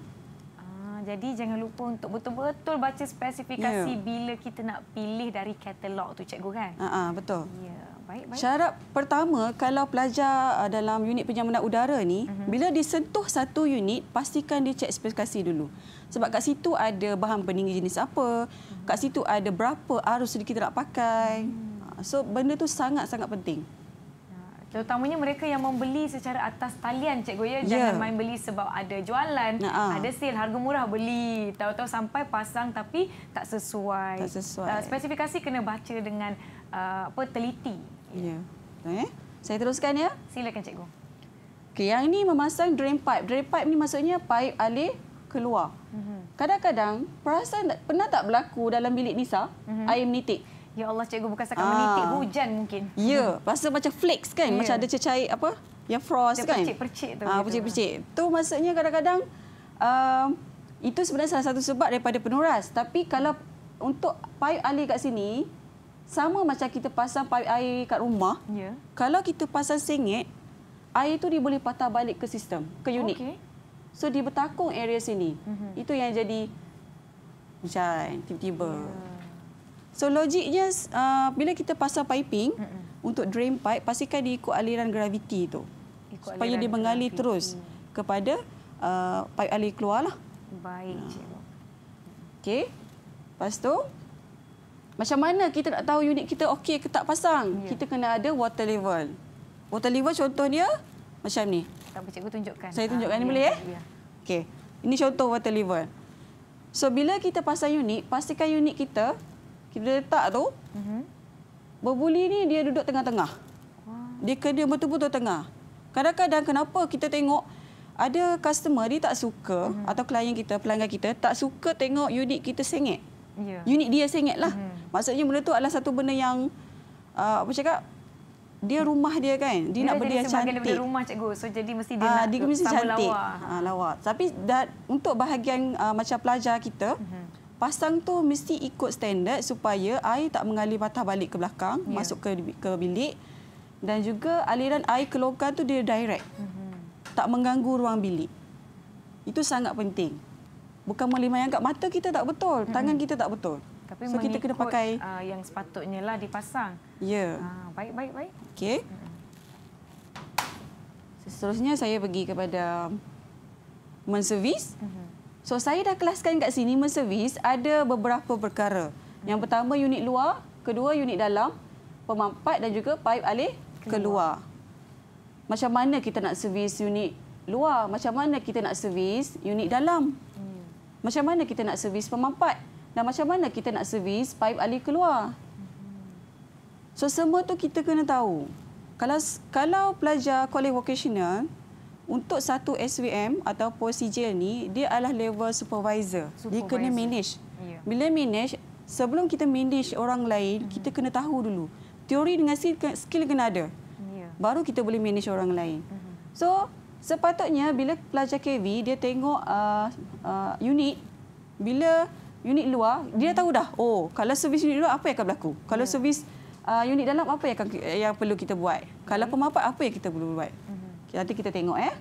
Jadi jangan lupa untuk betul-betul baca spesifikasi yeah. bila kita nak pilih dari katalog tu cikgu kan? Ha uh betul. Ya. Yeah. Baik, baik. Syarat pertama kalau pelajar uh, dalam unit penyambungan udara ni mm-hmm. bila disentuh satu unit pastikan dia cek spesifikasi dulu. Sebab kat situ ada bahan peninggi jenis apa, mm-hmm. kat situ ada berapa arus sedikit nak pakai. Mm-hmm. So benda tu sangat-sangat penting. Terutamanya mereka yang membeli secara atas talian, Cikgu. Ya? Jangan main beli sebab ada jualan, uh-huh. ada sale, harga murah beli. Tahu-tahu sampai pasang tapi tak sesuai. Tak sesuai. Uh, spesifikasi kena baca dengan uh, apa teliti. Ya. Yeah. Okay. Saya teruskan ya. Silakan, Cikgu. Okay, yang ini memasang drain pipe. Drain pipe ni maksudnya pipe alih keluar. Mhm. Kadang-kadang perasaan pernah tak berlaku dalam bilik Nisa, mm-hmm. air menitik. Ya Allah cikgu bukan sekat menitik ah. hujan mungkin. Ya, rasa macam flakes kan, ya. macam ada cecair apa? Yang frost kan. Percik-percik tu. Ah, percik-percik. Tu maksudnya kadang-kadang uh, itu sebenarnya salah satu sebab daripada penuras. Tapi kalau untuk paip alir kat sini sama macam kita pasang paip air kat rumah. Ya. Kalau kita pasang sengit, air itu dia boleh patah balik ke sistem, ke unit. Okay. So dia bertakung area sini. Mm-hmm. Itu yang jadi hujan tiba-tiba. Ya. So logiknya uh, bila kita pasang piping mm -mm. untuk drain pipe pastikan dia ikut aliran graviti tu. Ikut supaya dia mengalir graviti. terus kepada uh, pipe alir keluarlah. Baik, cikgu. Okey. Lepas tu macam mana kita nak tahu unit kita okey ke tak pasang? Yeah. Kita kena ada water level. Water level contoh dia macam ni. Tak cikgu tunjukkan. Saya ah, tunjukkan ni ah, boleh eh? ya? Yeah. Okey. Ini contoh water level. So bila kita pasang unit, pastikan unit kita kita letak tu. Mm-hmm. Berbuli ni dia duduk tengah-tengah. Wow. Dia kena betul-betul tengah. Kadang-kadang kenapa kita tengok ada customer dia tak suka mm-hmm. atau klien kita, pelanggan kita tak suka tengok unit kita sengit. Yeah. Unit dia sengitlah. Mm-hmm. Maksudnya benda tu adalah satu benda yang uh, apa cakap dia rumah dia kan. Dia, dia nak benda yang cantik. Dia rumah cikgu. So jadi mesti dia ha, nak dia mesti cantik. lawa. Ha, ah, lawa. Tapi that, untuk bahagian uh, macam pelajar kita, mm-hmm pasang tu mesti ikut standard supaya air tak mengalir patah balik ke belakang yeah. masuk ke ke bilik dan juga aliran air ke lokan tu dia direct mm -hmm. tak mengganggu ruang bilik itu sangat penting bukan melimai angkat mata kita tak betul mm -hmm. tangan kita tak betul tapi so, kita kena pakai uh, yang sepatutnya lah dipasang ya yeah. uh, baik baik baik okey mm -hmm. seterusnya saya pergi kepada menservis mm -hmm. So saya dah kelaskan kat sini menservis ada beberapa perkara. Yang pertama unit luar, kedua unit dalam, pemampat dan juga paip alih keluar. Macam mana kita nak servis unit luar, macam mana kita nak servis unit dalam? Hmm. Macam mana kita nak servis pemampat dan macam mana kita nak servis paip alih keluar? Hmm. So semua tu kita kena tahu. Kalau kalau pelajar kolej vocational untuk satu SVM atau sijil ni dia adalah level supervisor. supervisor. Dia kena manage. Yeah. Bila manage, sebelum kita manage orang lain, mm-hmm. kita kena tahu dulu teori dengan skill, skill kena ada. Yeah. Baru kita boleh manage orang lain. Mm-hmm. So, sepatutnya bila pelajar KV dia tengok uh, uh, unit bila unit luar, mm-hmm. dia mhm. tahu dah. Oh, kalau servis unit luar apa yang akan berlaku? Kalau yeah. servis uh, unit dalam apa yang akan, yang perlu kita buat? Okay. Kalau ya. pemapat apa yang kita perlu buat? Okay, nanti kita tengok eh.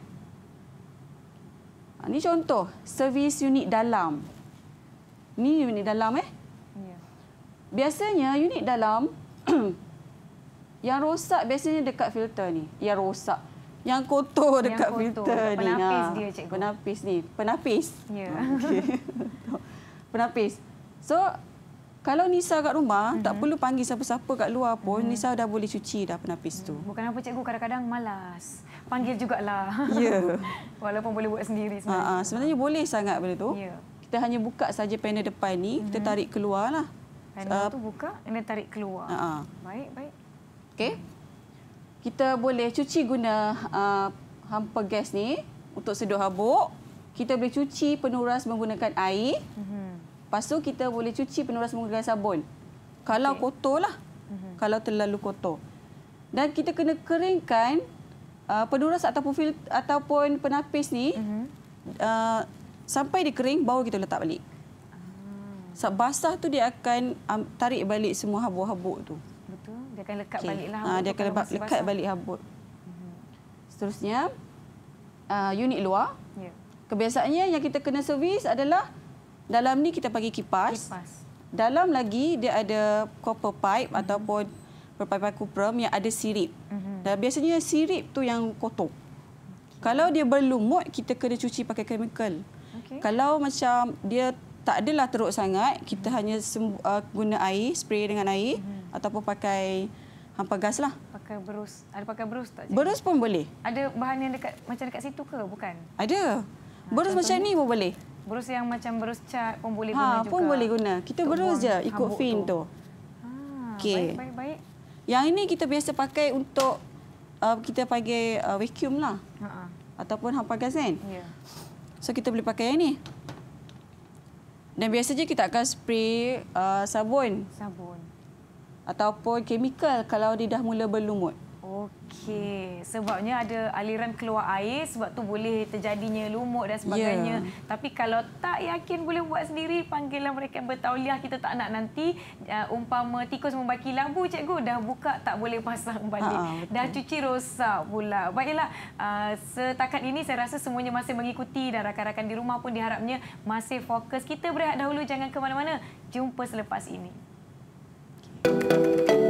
Ini ha, contoh servis unit dalam. Ini unit dalam eh? Ya. Biasanya unit dalam yang rosak biasanya dekat filter ni. Yang rosak. Yang kotor dekat yang kotor. filter penapis ni. Penapis ha, dia cikgu. Penapis ni. Penapis. Ya. Okay. penapis. So kalau Nisa kat rumah, mm -hmm. tak mhm. perlu panggil siapa-siapa kat luar pun, mm -hmm. Nisa dah boleh cuci dah penapis tu. Mhm. Bukan apa cikgu, kadang-kadang malas. Panggil jugalah. Yeah. Walaupun boleh buat sendiri sebenarnya. Ha -ha. Sebenarnya boleh sangat benda tu. Yeah. Kita hanya buka saja panel depan ni, mm -hmm. kita mhm. tarik keluar lah. Panel uh, tu buka, kena tarik keluar. Ha -ha. Baik, baik. Okey. Kita boleh cuci guna uh, hamper gas ni untuk seduh habuk. Kita boleh cuci penuras menggunakan air. Mm -hmm. Lepas tu kita boleh cuci penuras menggunakan sabun. Kalau okay. kotor lah. Mm-hmm. Kalau terlalu kotor. Dan kita kena keringkan uh, penuras ataupun, fil- ataupun penapis ni mm-hmm. uh, sampai dia kering baru kita letak balik. Ah. Sebab basah tu dia akan um, tarik balik semua habuk-habuk tu. Betul. Dia akan lekat okay. balik lah. Uh, dia akan lekat basah. balik habuk. Mm-hmm. Seterusnya, uh, unit luar. Yeah. Kebiasaannya yang kita kena servis adalah dalam ni kita panggil kipas. kipas. Dalam lagi dia ada copper pipe mm -hmm. ataupun perpipe kuprum yang ada sirip. Mm -hmm. Dan biasanya sirip tu yang kotor. Okay. Kalau dia berlumut kita kena cuci pakai chemical. Okay. Kalau macam dia tak adalah teruk sangat, kita mm -hmm. hanya uh, guna air, spray dengan air mm -hmm. ataupun pakai hampa gas lah. Pakai berus. Ada pakai berus tak? Cik? Berus pun boleh. Ada bahan yang dekat macam dekat situ ke? Bukan. Ada. Ha, berus macam ni pun boleh. Berus yang macam berus cat pun boleh ha, guna juga. pun boleh guna. Kita berus je ikut fin tu. tu. Ha, okay. baik, baik, baik. Yang ini kita biasa pakai untuk uh, kita pakai uh, vacuum lah. Ha -ha. Ataupun hampa gas kan? Ya. So, kita boleh pakai yang ini. Dan biasanya kita akan spray uh, sabun. Sabun. Ataupun kimia kalau dia dah mula berlumut. Okey. Sebabnya ada aliran keluar air sebab tu boleh terjadinya lumut dan sebagainya. Yeah. Tapi kalau tak yakin boleh buat sendiri panggilan mereka bertauliah kita tak nak nanti uh, umpama tikus membaki labu cikgu dah buka tak boleh pasang balik. Ha, ha dah cuci rosak pula. Baiklah uh, setakat ini saya rasa semuanya masih mengikuti dan rakan-rakan di rumah pun diharapnya masih fokus. Kita berehat dahulu jangan ke mana-mana. Jumpa selepas ini. Okay.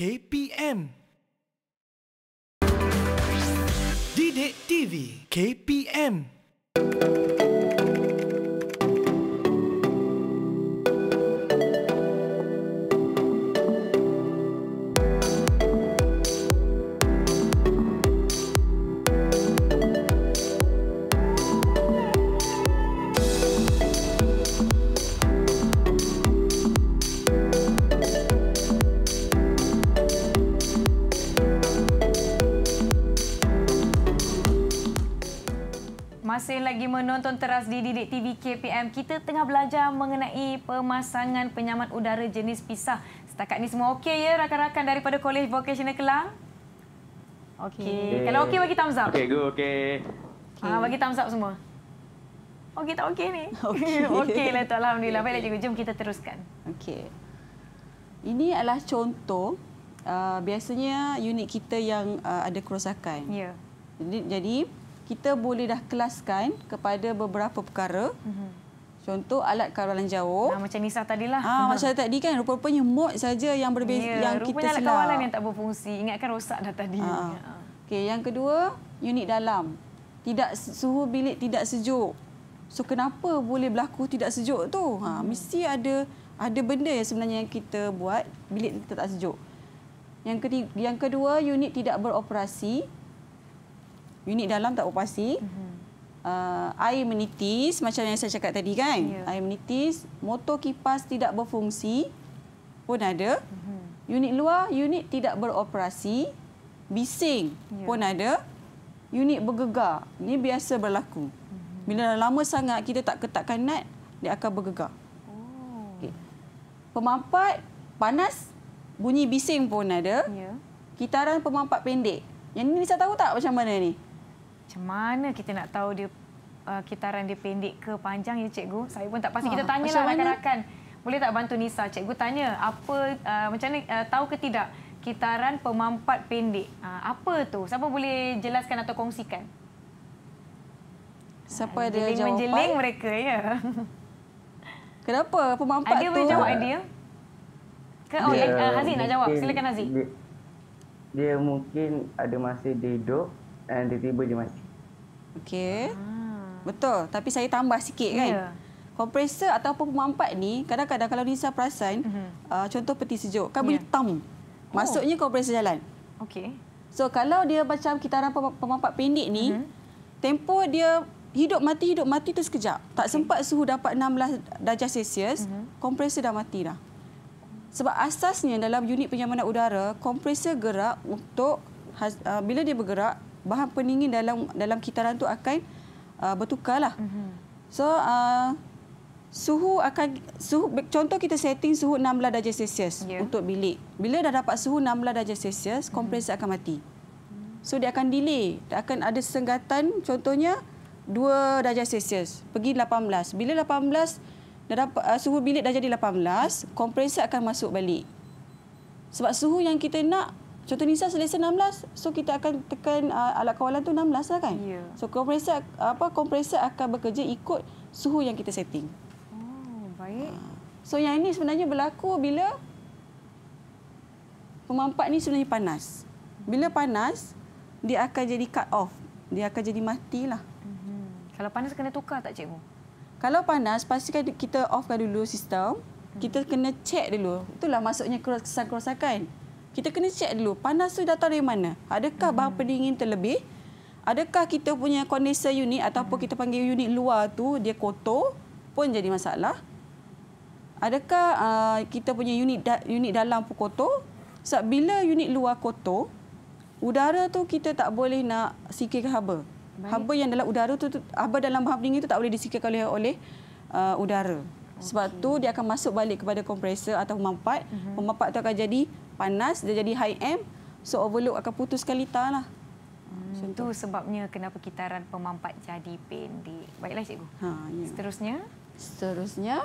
KPM. Didik TV KPM. masih lagi menonton teras di Didik TV KPM, kita tengah belajar mengenai pemasangan penyaman udara jenis pisah. Setakat ni semua okey ya rakan-rakan daripada Kolej Vocational Kelang? Okey. Okay. Kalau okey bagi thumbs up. Okey, go okey. Okay. Ah, bagi thumbs up semua. Okey tak okey ni? Okey. okey lah alhamdulillah. Okay. Baiklah cikgu, jom kita teruskan. Okey. Ini adalah contoh uh, biasanya unit kita yang uh, ada kerosakan. Ya. Yeah. Jadi, jadi kita boleh dah kelaskan kepada beberapa perkara. Mhm. Contoh alat kawalan jauh. Ha, macam Nisa tadilah. Ah ha, macam tadi kan rupanya mod saja yang berbeza ya, yang kita silap. kawalan yang tak berfungsi. Ingatkan rosak dah tadi. Ha. Okey, yang kedua, unit dalam. Tidak suhu bilik tidak sejuk. So kenapa boleh berlaku tidak sejuk tu? Ha hmm. mesti ada ada benda yang sebenarnya yang kita buat bilik kita sejuk. Yang ketiga, yang kedua unit tidak beroperasi unit dalam tak operasi. Mhm. Uh, air menitis macam yang saya cakap tadi kan. Yeah. Air menitis, motor kipas tidak berfungsi pun ada. Mm-hmm. Unit luar, unit tidak beroperasi. Bising yeah. pun ada. Unit bergegar. Ini biasa berlaku. Mm-hmm. Bila dah lama sangat kita tak ketatkan nat, dia akan bergegar. Oh. Okay. Pemampat panas, bunyi bising pun ada. Yeah. Kitaran pemampat pendek. Yang ini saya tahu tak macam mana ni? Macam mana kita nak tahu dia uh, kitaran dia pendek ke panjang ya cikgu? Saya pun tak pasti kita ah, tanyalah rakan-rakan. Boleh tak bantu Nisa cikgu tanya apa uh, macam mana uh, tahu ke tidak kitaran pemampat pendek? Uh, apa tu? Siapa boleh jelaskan atau kongsikan? Siapa ah, ada jawapan? Menjeling mereka ya. Kenapa pemampat Adil tu? Ada jawab idea? Ke oh, yeah, uh, nak jawab. Silakan Haziq. Dia, dia mungkin ada masa dia hidup uh, ah, dia tiba dia mati. Okey. Ah. Betul. Tapi saya tambah sikit kan. Yeah. Kompresor ataupun pemampat ni kadang-kadang kalau Nisa perasan, mm -hmm. uh, contoh peti sejuk, kan yeah. bunyi ya. tam. Oh. Maksudnya oh. kompresor jalan. Okey. So kalau dia macam kitaran pemampat pendek ni, mm -hmm. tempoh dia hidup mati hidup mati tu sekejap. Tak okay. sempat suhu dapat 16 darjah Celsius, mm -hmm. kompresor dah mati dah. Sebab asasnya dalam unit penyamanan udara, kompresor gerak untuk ah, bila dia bergerak, bahan peningin dalam dalam kitaran tu akan uh, bertukarlah. Mm-hmm. So uh, suhu akan suhu contoh kita setting suhu 16 darjah Celsius yeah. untuk bilik. Bila dah dapat suhu 16 darjah Celsius, mm-hmm. kompresor akan mati. So dia akan delay, dia akan ada senggatan contohnya 2 darjah Celsius pergi 18. Bila 18 dah dapat uh, suhu bilik dah jadi 18, kompresor akan masuk balik. Sebab suhu yang kita nak Contoh Nisa selesa 16, so kita akan tekan uh, alat kawalan tu 16 lah kan. Yeah. So kompresor apa kompresor akan bekerja ikut suhu yang kita setting. Oh, baik. Ah. So yang ini sebenarnya berlaku bila pemampat ni sebenarnya panas. Bila panas, dia akan jadi cut off. Dia akan jadi matilah. Mm-hmm. Kalau panas kena tukar tak cikgu? Kalau panas pastikan kita offkan dulu sistem. Kita mhm. kena cek dulu. Itulah maksudnya kerosakan-kerosakan. mm kita kena cek dulu panas tu datang dari mana. Adakah hmm. bahan pendingin terlebih? Adakah kita punya kondisi unit ataupun kita panggil unit luar tu dia kotor pun jadi masalah? Adakah uh, kita punya unit da unit dalam pun kotor? Sebab bila unit luar kotor, udara tu kita tak boleh nak sikirkan haba. Baik. Haba yang dalam udara tu, haba dalam bahan pendingin tu tak boleh disikirkan oleh, oleh uh, udara. Sebab okay. tu dia akan masuk balik kepada kompresor atau pemampat. Uh mhm. -huh. Pemampat tu akan jadi panas, dia jadi high amp. So overload akan putus sekali lah. Itu hmm, sebabnya kenapa kitaran pemampat jadi pendek. Baiklah cikgu. Ha, ya. Seterusnya. Seterusnya.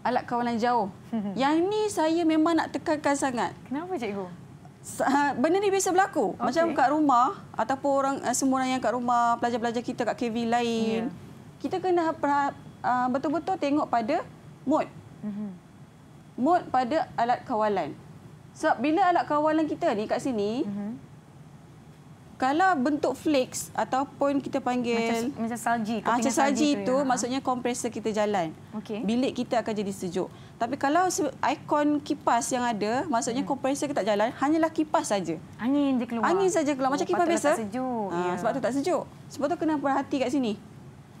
Alat kawalan jauh. Yang ni saya memang nak tekankan sangat. Kenapa cikgu? Ha, benda ni biasa berlaku. Okay. Macam kat rumah ataupun orang, eh, semua orang yang kat rumah, pelajar-pelajar kita kat KV lain. Ya. Kita kena ha, Uh, betul-betul tengok pada mood. Mm-hmm. Mood pada alat kawalan. Sebab so, bila alat kawalan kita ni kat sini, mm-hmm. kalau bentuk flex ataupun kita panggil... Macam, macam salji. Ah, macam salji itu ya. maksudnya ah. kompresor kita jalan. Okay. Bilik kita akan jadi sejuk. Tapi kalau ikon kipas yang ada, maksudnya hmm. kompresor kita tak jalan, hanyalah kipas saja. Angin je keluar. Angin saja keluar. Oh, macam kipas biasa. Sebab tu tak sejuk. Ha, yeah. Ya. Sebab tu tak sejuk. Sebab tu kena perhati kat sini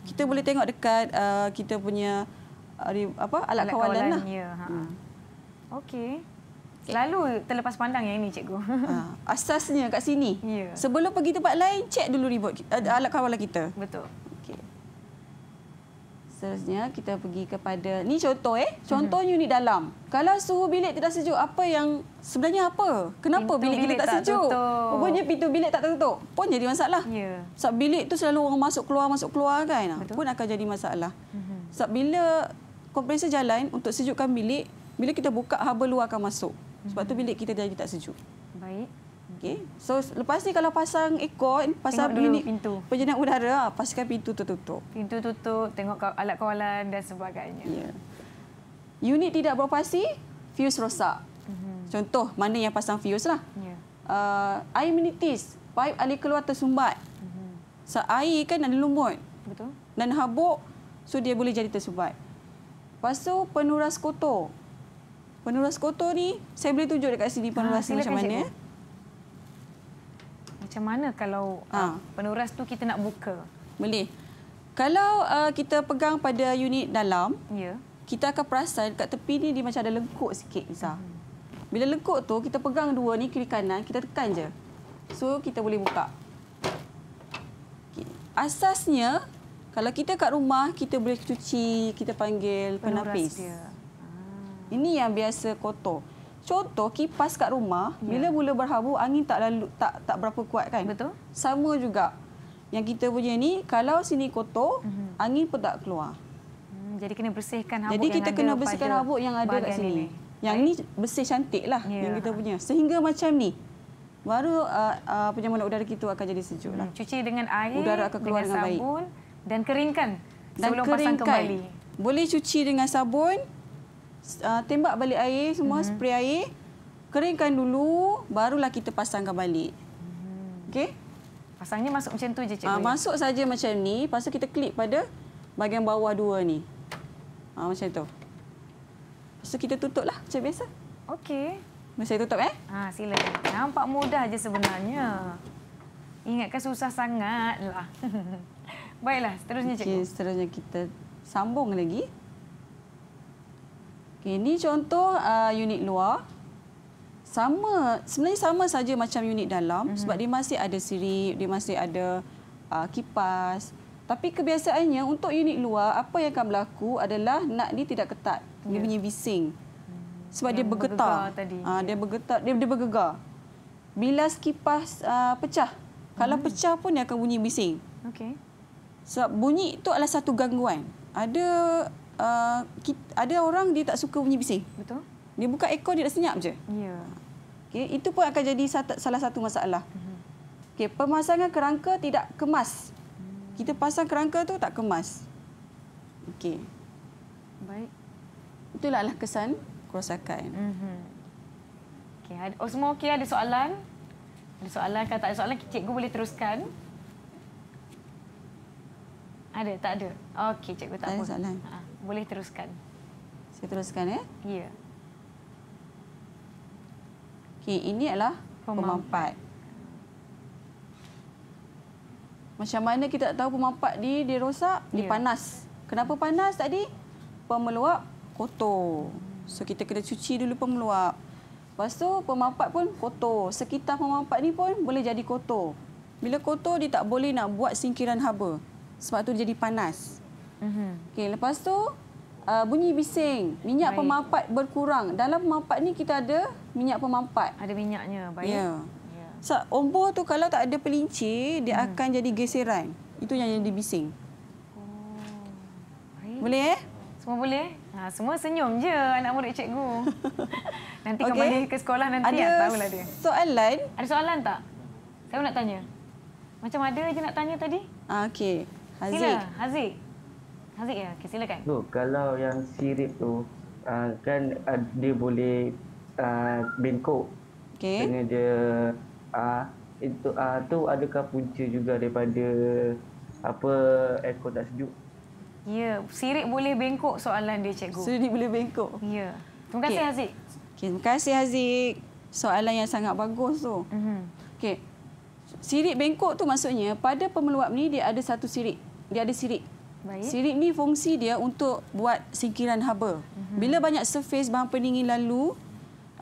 kita boleh tengok dekat uh, kita punya uh, apa alat, alat kawalan lah. Ya. Hmm. Okey. Selalu terlepas pandang yang ini cikgu. Uh, asasnya kat sini. Yeah. Sebelum pergi tempat lain, cek dulu ribut uh, alat kawalan kita. Betul seterusnya kita pergi kepada ni contoh eh contoh unit mhm. dalam kalau suhu bilik tidak sejuk apa yang sebenarnya apa kenapa pintu bilik kita tak, sejuk rupanya pintu bilik tak tertutup pun jadi masalah ya sebab bilik tu selalu orang masuk keluar masuk keluar kan Betul. pun akan jadi masalah mhm. sebab bila kompresor jalan untuk sejukkan bilik bila kita buka haba luar akan masuk sebab tu mhm. bilik kita jadi tak sejuk baik Okey. So lepas ni kalau pasang ekor, pasang dulu unit pintu. penjenak udara, ah, pastikan pintu tutup-tutup Pintu tutup, tengok alat kawalan dan sebagainya. Ya. Yeah. Unit tidak beroperasi, fuse rosak. Mm-hmm. Contoh mana yang pasang fuse lah. Ya. Yeah. Uh, air menitis, pipe air keluar tersumbat. Mm-hmm. So, air kan ada lumut. Betul. Dan habuk, so dia boleh jadi tersumbat. Lepas tu penuras kotor. Penuras kotor ni saya boleh tunjuk dekat sini penuras ha, macam mana. Cikgu. Eh macam mana kalau ha. Uh, penuras tu kita nak buka? Boleh. Kalau uh, kita pegang pada unit dalam, ya. kita akan perasan kat tepi ni dia macam ada lengkuk sikit, Isa. Hmm. Bila lengkuk tu, kita pegang dua ni kiri kanan, kita tekan je. So kita boleh buka. Asasnya, kalau kita kat rumah, kita boleh cuci, kita panggil penapis. Ah. Ini yang biasa kotor. Contoh kipas kat rumah ya. bila mula berhabu angin tak lalu tak tak berapa kuat kan? Betul. Sama juga yang kita punya ni kalau sini kotor mm-hmm. angin pun tak keluar. Hmm, jadi kena bersihkan habuk. Jadi kita kena bersihkan habuk yang ada kat sini. Ini. Yang ni bersih cantik lah ya. yang kita punya. Sehingga macam ni baru uh, uh, penyaman udara kita akan jadi sejuk lah. Hmm, cuci dengan air, udara akan keluar dengan, dengan sabun baik. dan keringkan dan sebelum keringkan. pasang kembali. Boleh cuci dengan sabun, Uh, tembak balik air semua mm -hmm. spray air keringkan dulu barulah kita pasangkan balik mm -hmm. okey pasangnya masuk macam tu je cikgu ah masuk saja macam ni lepas tu kita klik pada bahagian bawah dua ni ah macam tu lepas tu kita tutuplah macam biasa okey mesti tutup eh ah sila nampak mudah aja sebenarnya ingatkan susah sangatlah baiklah seterusnya cikgu seterusnya kita sambung lagi Okay, ini contoh uh, unit luar. Sama, sebenarnya sama saja macam unit dalam mm -hmm. sebab dia masih ada sirip, dia masih ada uh, kipas. Tapi kebiasaannya untuk unit luar, apa yang akan berlaku adalah nak ni tidak ketat. Yeah. Dia ya. punya bising. Sebab yang ah, dia bergetar. Tadi. Uh, Dia ya. bergetar, dia, dia bergegar. Bilas kipas uh, pecah. Kalau mm. pecah pun dia akan bunyi bising. Okay. Sebab bunyi itu adalah satu gangguan. Ada Uh, kita, ada orang dia tak suka bunyi bising. Betul. Dia buka ekor dia dah senyap je. Ya. Okay, itu pun akan jadi salah satu masalah. Mhm. Okay, pemasangan kerangka tidak kemas. Hmm. Kita pasang kerangka tu tak kemas. Okey. Baik. Itulah lah kesan kerosakan. Mhm. Okey, oh, semua okey ada soalan? Ada soalan kalau tak ada soalan cikgu boleh teruskan. Ada tak ada? Okey, cikgu tak, tak apa. Ada soalan. Ha. Boleh teruskan. Saya teruskan ya? Ya. Okey, ini adalah pemampat. Macam mana kita tak tahu pemampat di dia rosak, ya. dia panas. Kenapa panas tadi? Pemeluap kotor. So kita kena cuci dulu pemeluap. Lepas tu pemampat pun kotor. Sekitar pemampat ni pun boleh jadi kotor. Bila kotor dia tak boleh nak buat singkiran haba. Sebab tu dia jadi panas. Mm-hmm. Okey, lepas tu uh, bunyi bising, minyak baik. pemampat berkurang. Dalam pemampat ni kita ada minyak pemampat. Ada minyaknya, baik. Yeah. Ya. So, ombo tu kalau tak ada pelincir, dia mm. akan jadi geseran. Itu yang jadi bising. Oh. Boleh eh? Semua boleh. Ha, semua senyum je anak murid cikgu. nanti okay. kembali ke sekolah nanti ada ah, tahulah dia. Ada soalan? Ada soalan tak? Saya nak tanya. Macam ada je nak tanya tadi. Ah, Okey. Haziq. Sila, Haziq. Haziq ya, okay, silakan. Tu, kalau yang sirip tu uh, kan uh, dia boleh uh, ah, bengkok. Okey. Dengan dia uh, itu uh, tu adakah punca juga daripada apa aircon tak sejuk? Ya, yeah, sirip boleh bengkok soalan dia cikgu. Sirip boleh bengkok. Ya. Yeah. Terima kasih okay. Haziq. Okay, terima kasih Haziq. Soalan yang sangat bagus tu. Mm-hmm. Okey. Sirip bengkok tu maksudnya pada pemeluap ni dia ada satu sirip. Dia ada sirip. Baik. Sirip ni fungsi dia untuk buat singkiran haba. Uh mhm. -huh. Bila banyak surface bahan pendingin lalu,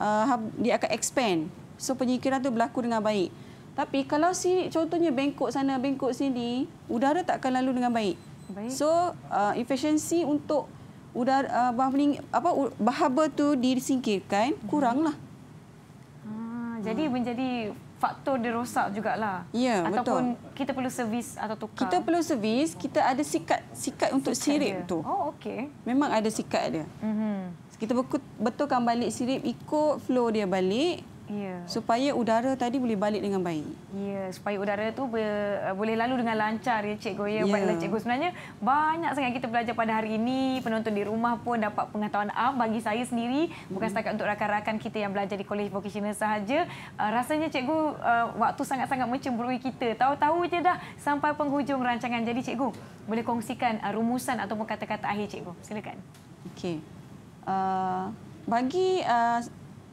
uh, dia akan expand. So penyingkiran tu berlaku dengan baik. Tapi kalau sirip contohnya bengkok sana, bengkok sini, udara tak akan lalu dengan baik. baik. So uh, efisiensi untuk udara uh, bahan pendingin apa bahaba tu disingkirkan mhm. uh -huh. Ah, jadi ah. menjadi faktor dia rosak jugalah. Ya, yeah, betul. Ataupun kita perlu servis atau tukar. Kita perlu servis, kita ada sikat-sikat untuk sikat sirip dia. tu. Oh, okey. Memang ada sikat dia. Mm -hmm. Kita betulkan balik sirip ikut flow dia balik. Ya. Supaya udara tadi boleh balik dengan baik. Ya, supaya udara tu ber, eh, boleh lalu dengan lancar ya cikgu ya. Baiklah cikgu sebenarnya banyak sangat kita belajar pada hari ini. Penonton di rumah pun dapat pengetahuan am bagi saya sendiri bukan hmm. setakat untuk rakan-rakan kita yang belajar di kolej vokasional sahaja. Uh, rasanya cikgu uh, eh, waktu sangat-sangat mencemburui kita. Tahu-tahu je dah sampai penghujung rancangan. Jadi cikgu, boleh kongsikan uh, rumusan ataupun kata-kata akhir cikgu. Silakan. Okey. Uh, bagi uh,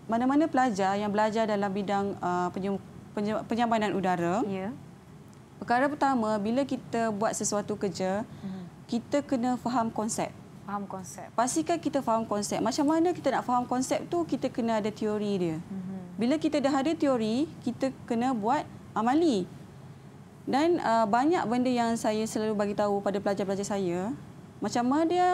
mana-mana pelajar yang belajar dalam bidang uh, penyambanan udara, ya. perkara pertama, bila kita buat sesuatu kerja, mhm. kita kena faham konsep. Faham konsep. Pastikan kita faham konsep. Macam mana kita nak faham konsep tu kita kena ada teori dia. Mhm. Bila kita dah ada teori, kita kena buat amali. Dan uh, banyak benda yang saya selalu bagi tahu pada pelajar-pelajar saya, macam mana dia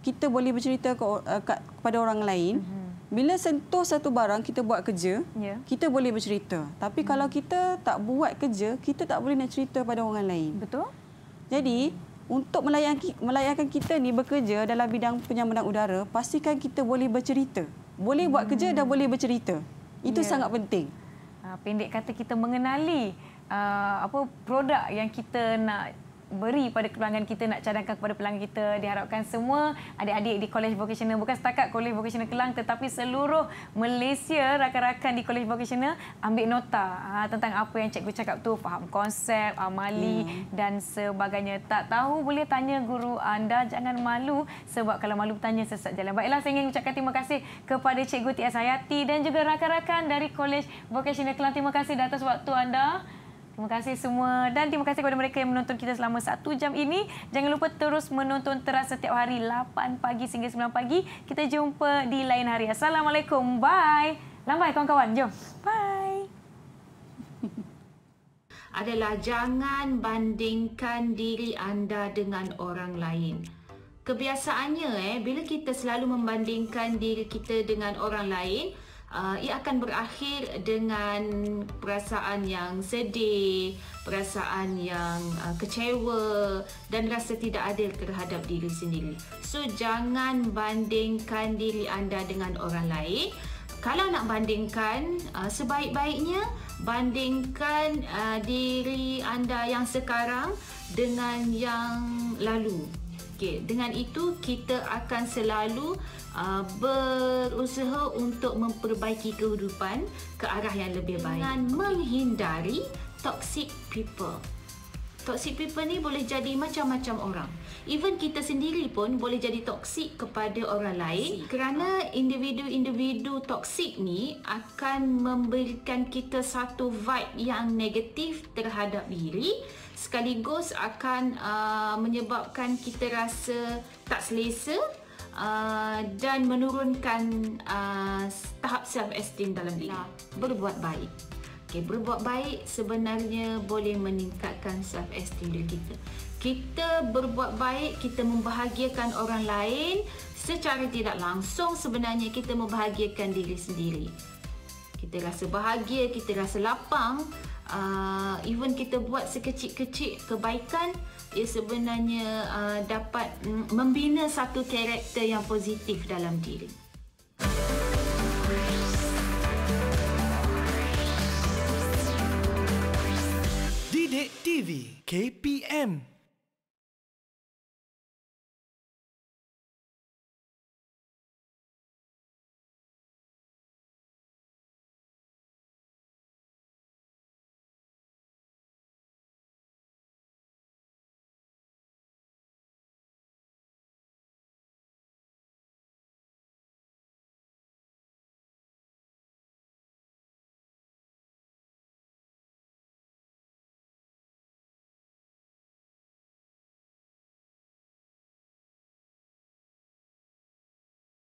kita boleh bercerita ke, uh, kepada orang lain, uh-huh bila sentuh satu barang kita buat kerja yeah. kita boleh bercerita tapi hmm. kalau kita tak buat kerja kita tak boleh nak cerita pada orang lain betul jadi untuk melayankan kita ni bekerja dalam bidang penyambungan udara pastikan kita boleh bercerita boleh hmm. buat kerja dan hmm. boleh bercerita itu yeah. sangat penting ah, pendek kata kita mengenali uh, apa produk yang kita nak beri pada pelanggan kita nak cadangkan kepada pelanggan kita diharapkan semua adik-adik di Kolej Vokasional bukan setakat Kolej Vokasional Kelang tetapi seluruh Malaysia rakan-rakan di Kolej Vokasional ambil nota ha, tentang apa yang cikgu cakap tu faham konsep amali hmm. dan sebagainya tak tahu boleh tanya guru anda jangan malu sebab kalau malu tanya sesat jalan baiklah saya ingin ucapkan terima kasih kepada cikgu TS Hayati dan juga rakan-rakan dari Kolej Vokasional Kelang terima kasih atas waktu anda Terima kasih semua dan terima kasih kepada mereka yang menonton kita selama satu jam ini. Jangan lupa terus menonton teras setiap hari 8 pagi sehingga 9 pagi. Kita jumpa di lain hari. Assalamualaikum. Bye. Lambai kawan-kawan. Jom. Bye. Adalah jangan bandingkan diri anda dengan orang lain. Kebiasaannya eh bila kita selalu membandingkan diri kita dengan orang lain, uh, ia akan berakhir dengan perasaan yang sedih, perasaan yang uh, kecewa dan rasa tidak adil terhadap diri sendiri. So jangan bandingkan diri anda dengan orang lain. Kalau nak bandingkan, uh, sebaik-baiknya bandingkan uh, diri anda yang sekarang dengan yang lalu sikit. Dengan itu kita akan selalu uh, berusaha untuk memperbaiki kehidupan ke arah yang lebih baik dengan okay. menghindari toxic people. Toxic people ni boleh jadi macam-macam orang. Even kita sendiri pun boleh jadi toxic kepada orang lain Sik. kerana individu-individu toxic ni akan memberikan kita satu vibe yang negatif terhadap diri sekaligus akan uh, menyebabkan kita rasa tak selesa uh, dan menurunkan uh, tahap self esteem dalam diri. Berbuat baik. Okay, berbuat baik sebenarnya boleh meningkatkan self esteem diri kita. Kita berbuat baik, kita membahagiakan orang lain secara tidak langsung sebenarnya kita membahagiakan diri sendiri. Kita rasa bahagia, kita rasa lapang uh, even kita buat sekecik-kecik kebaikan ia sebenarnya uh, dapat mm, membina satu karakter yang positif dalam diri. Didik TV KPM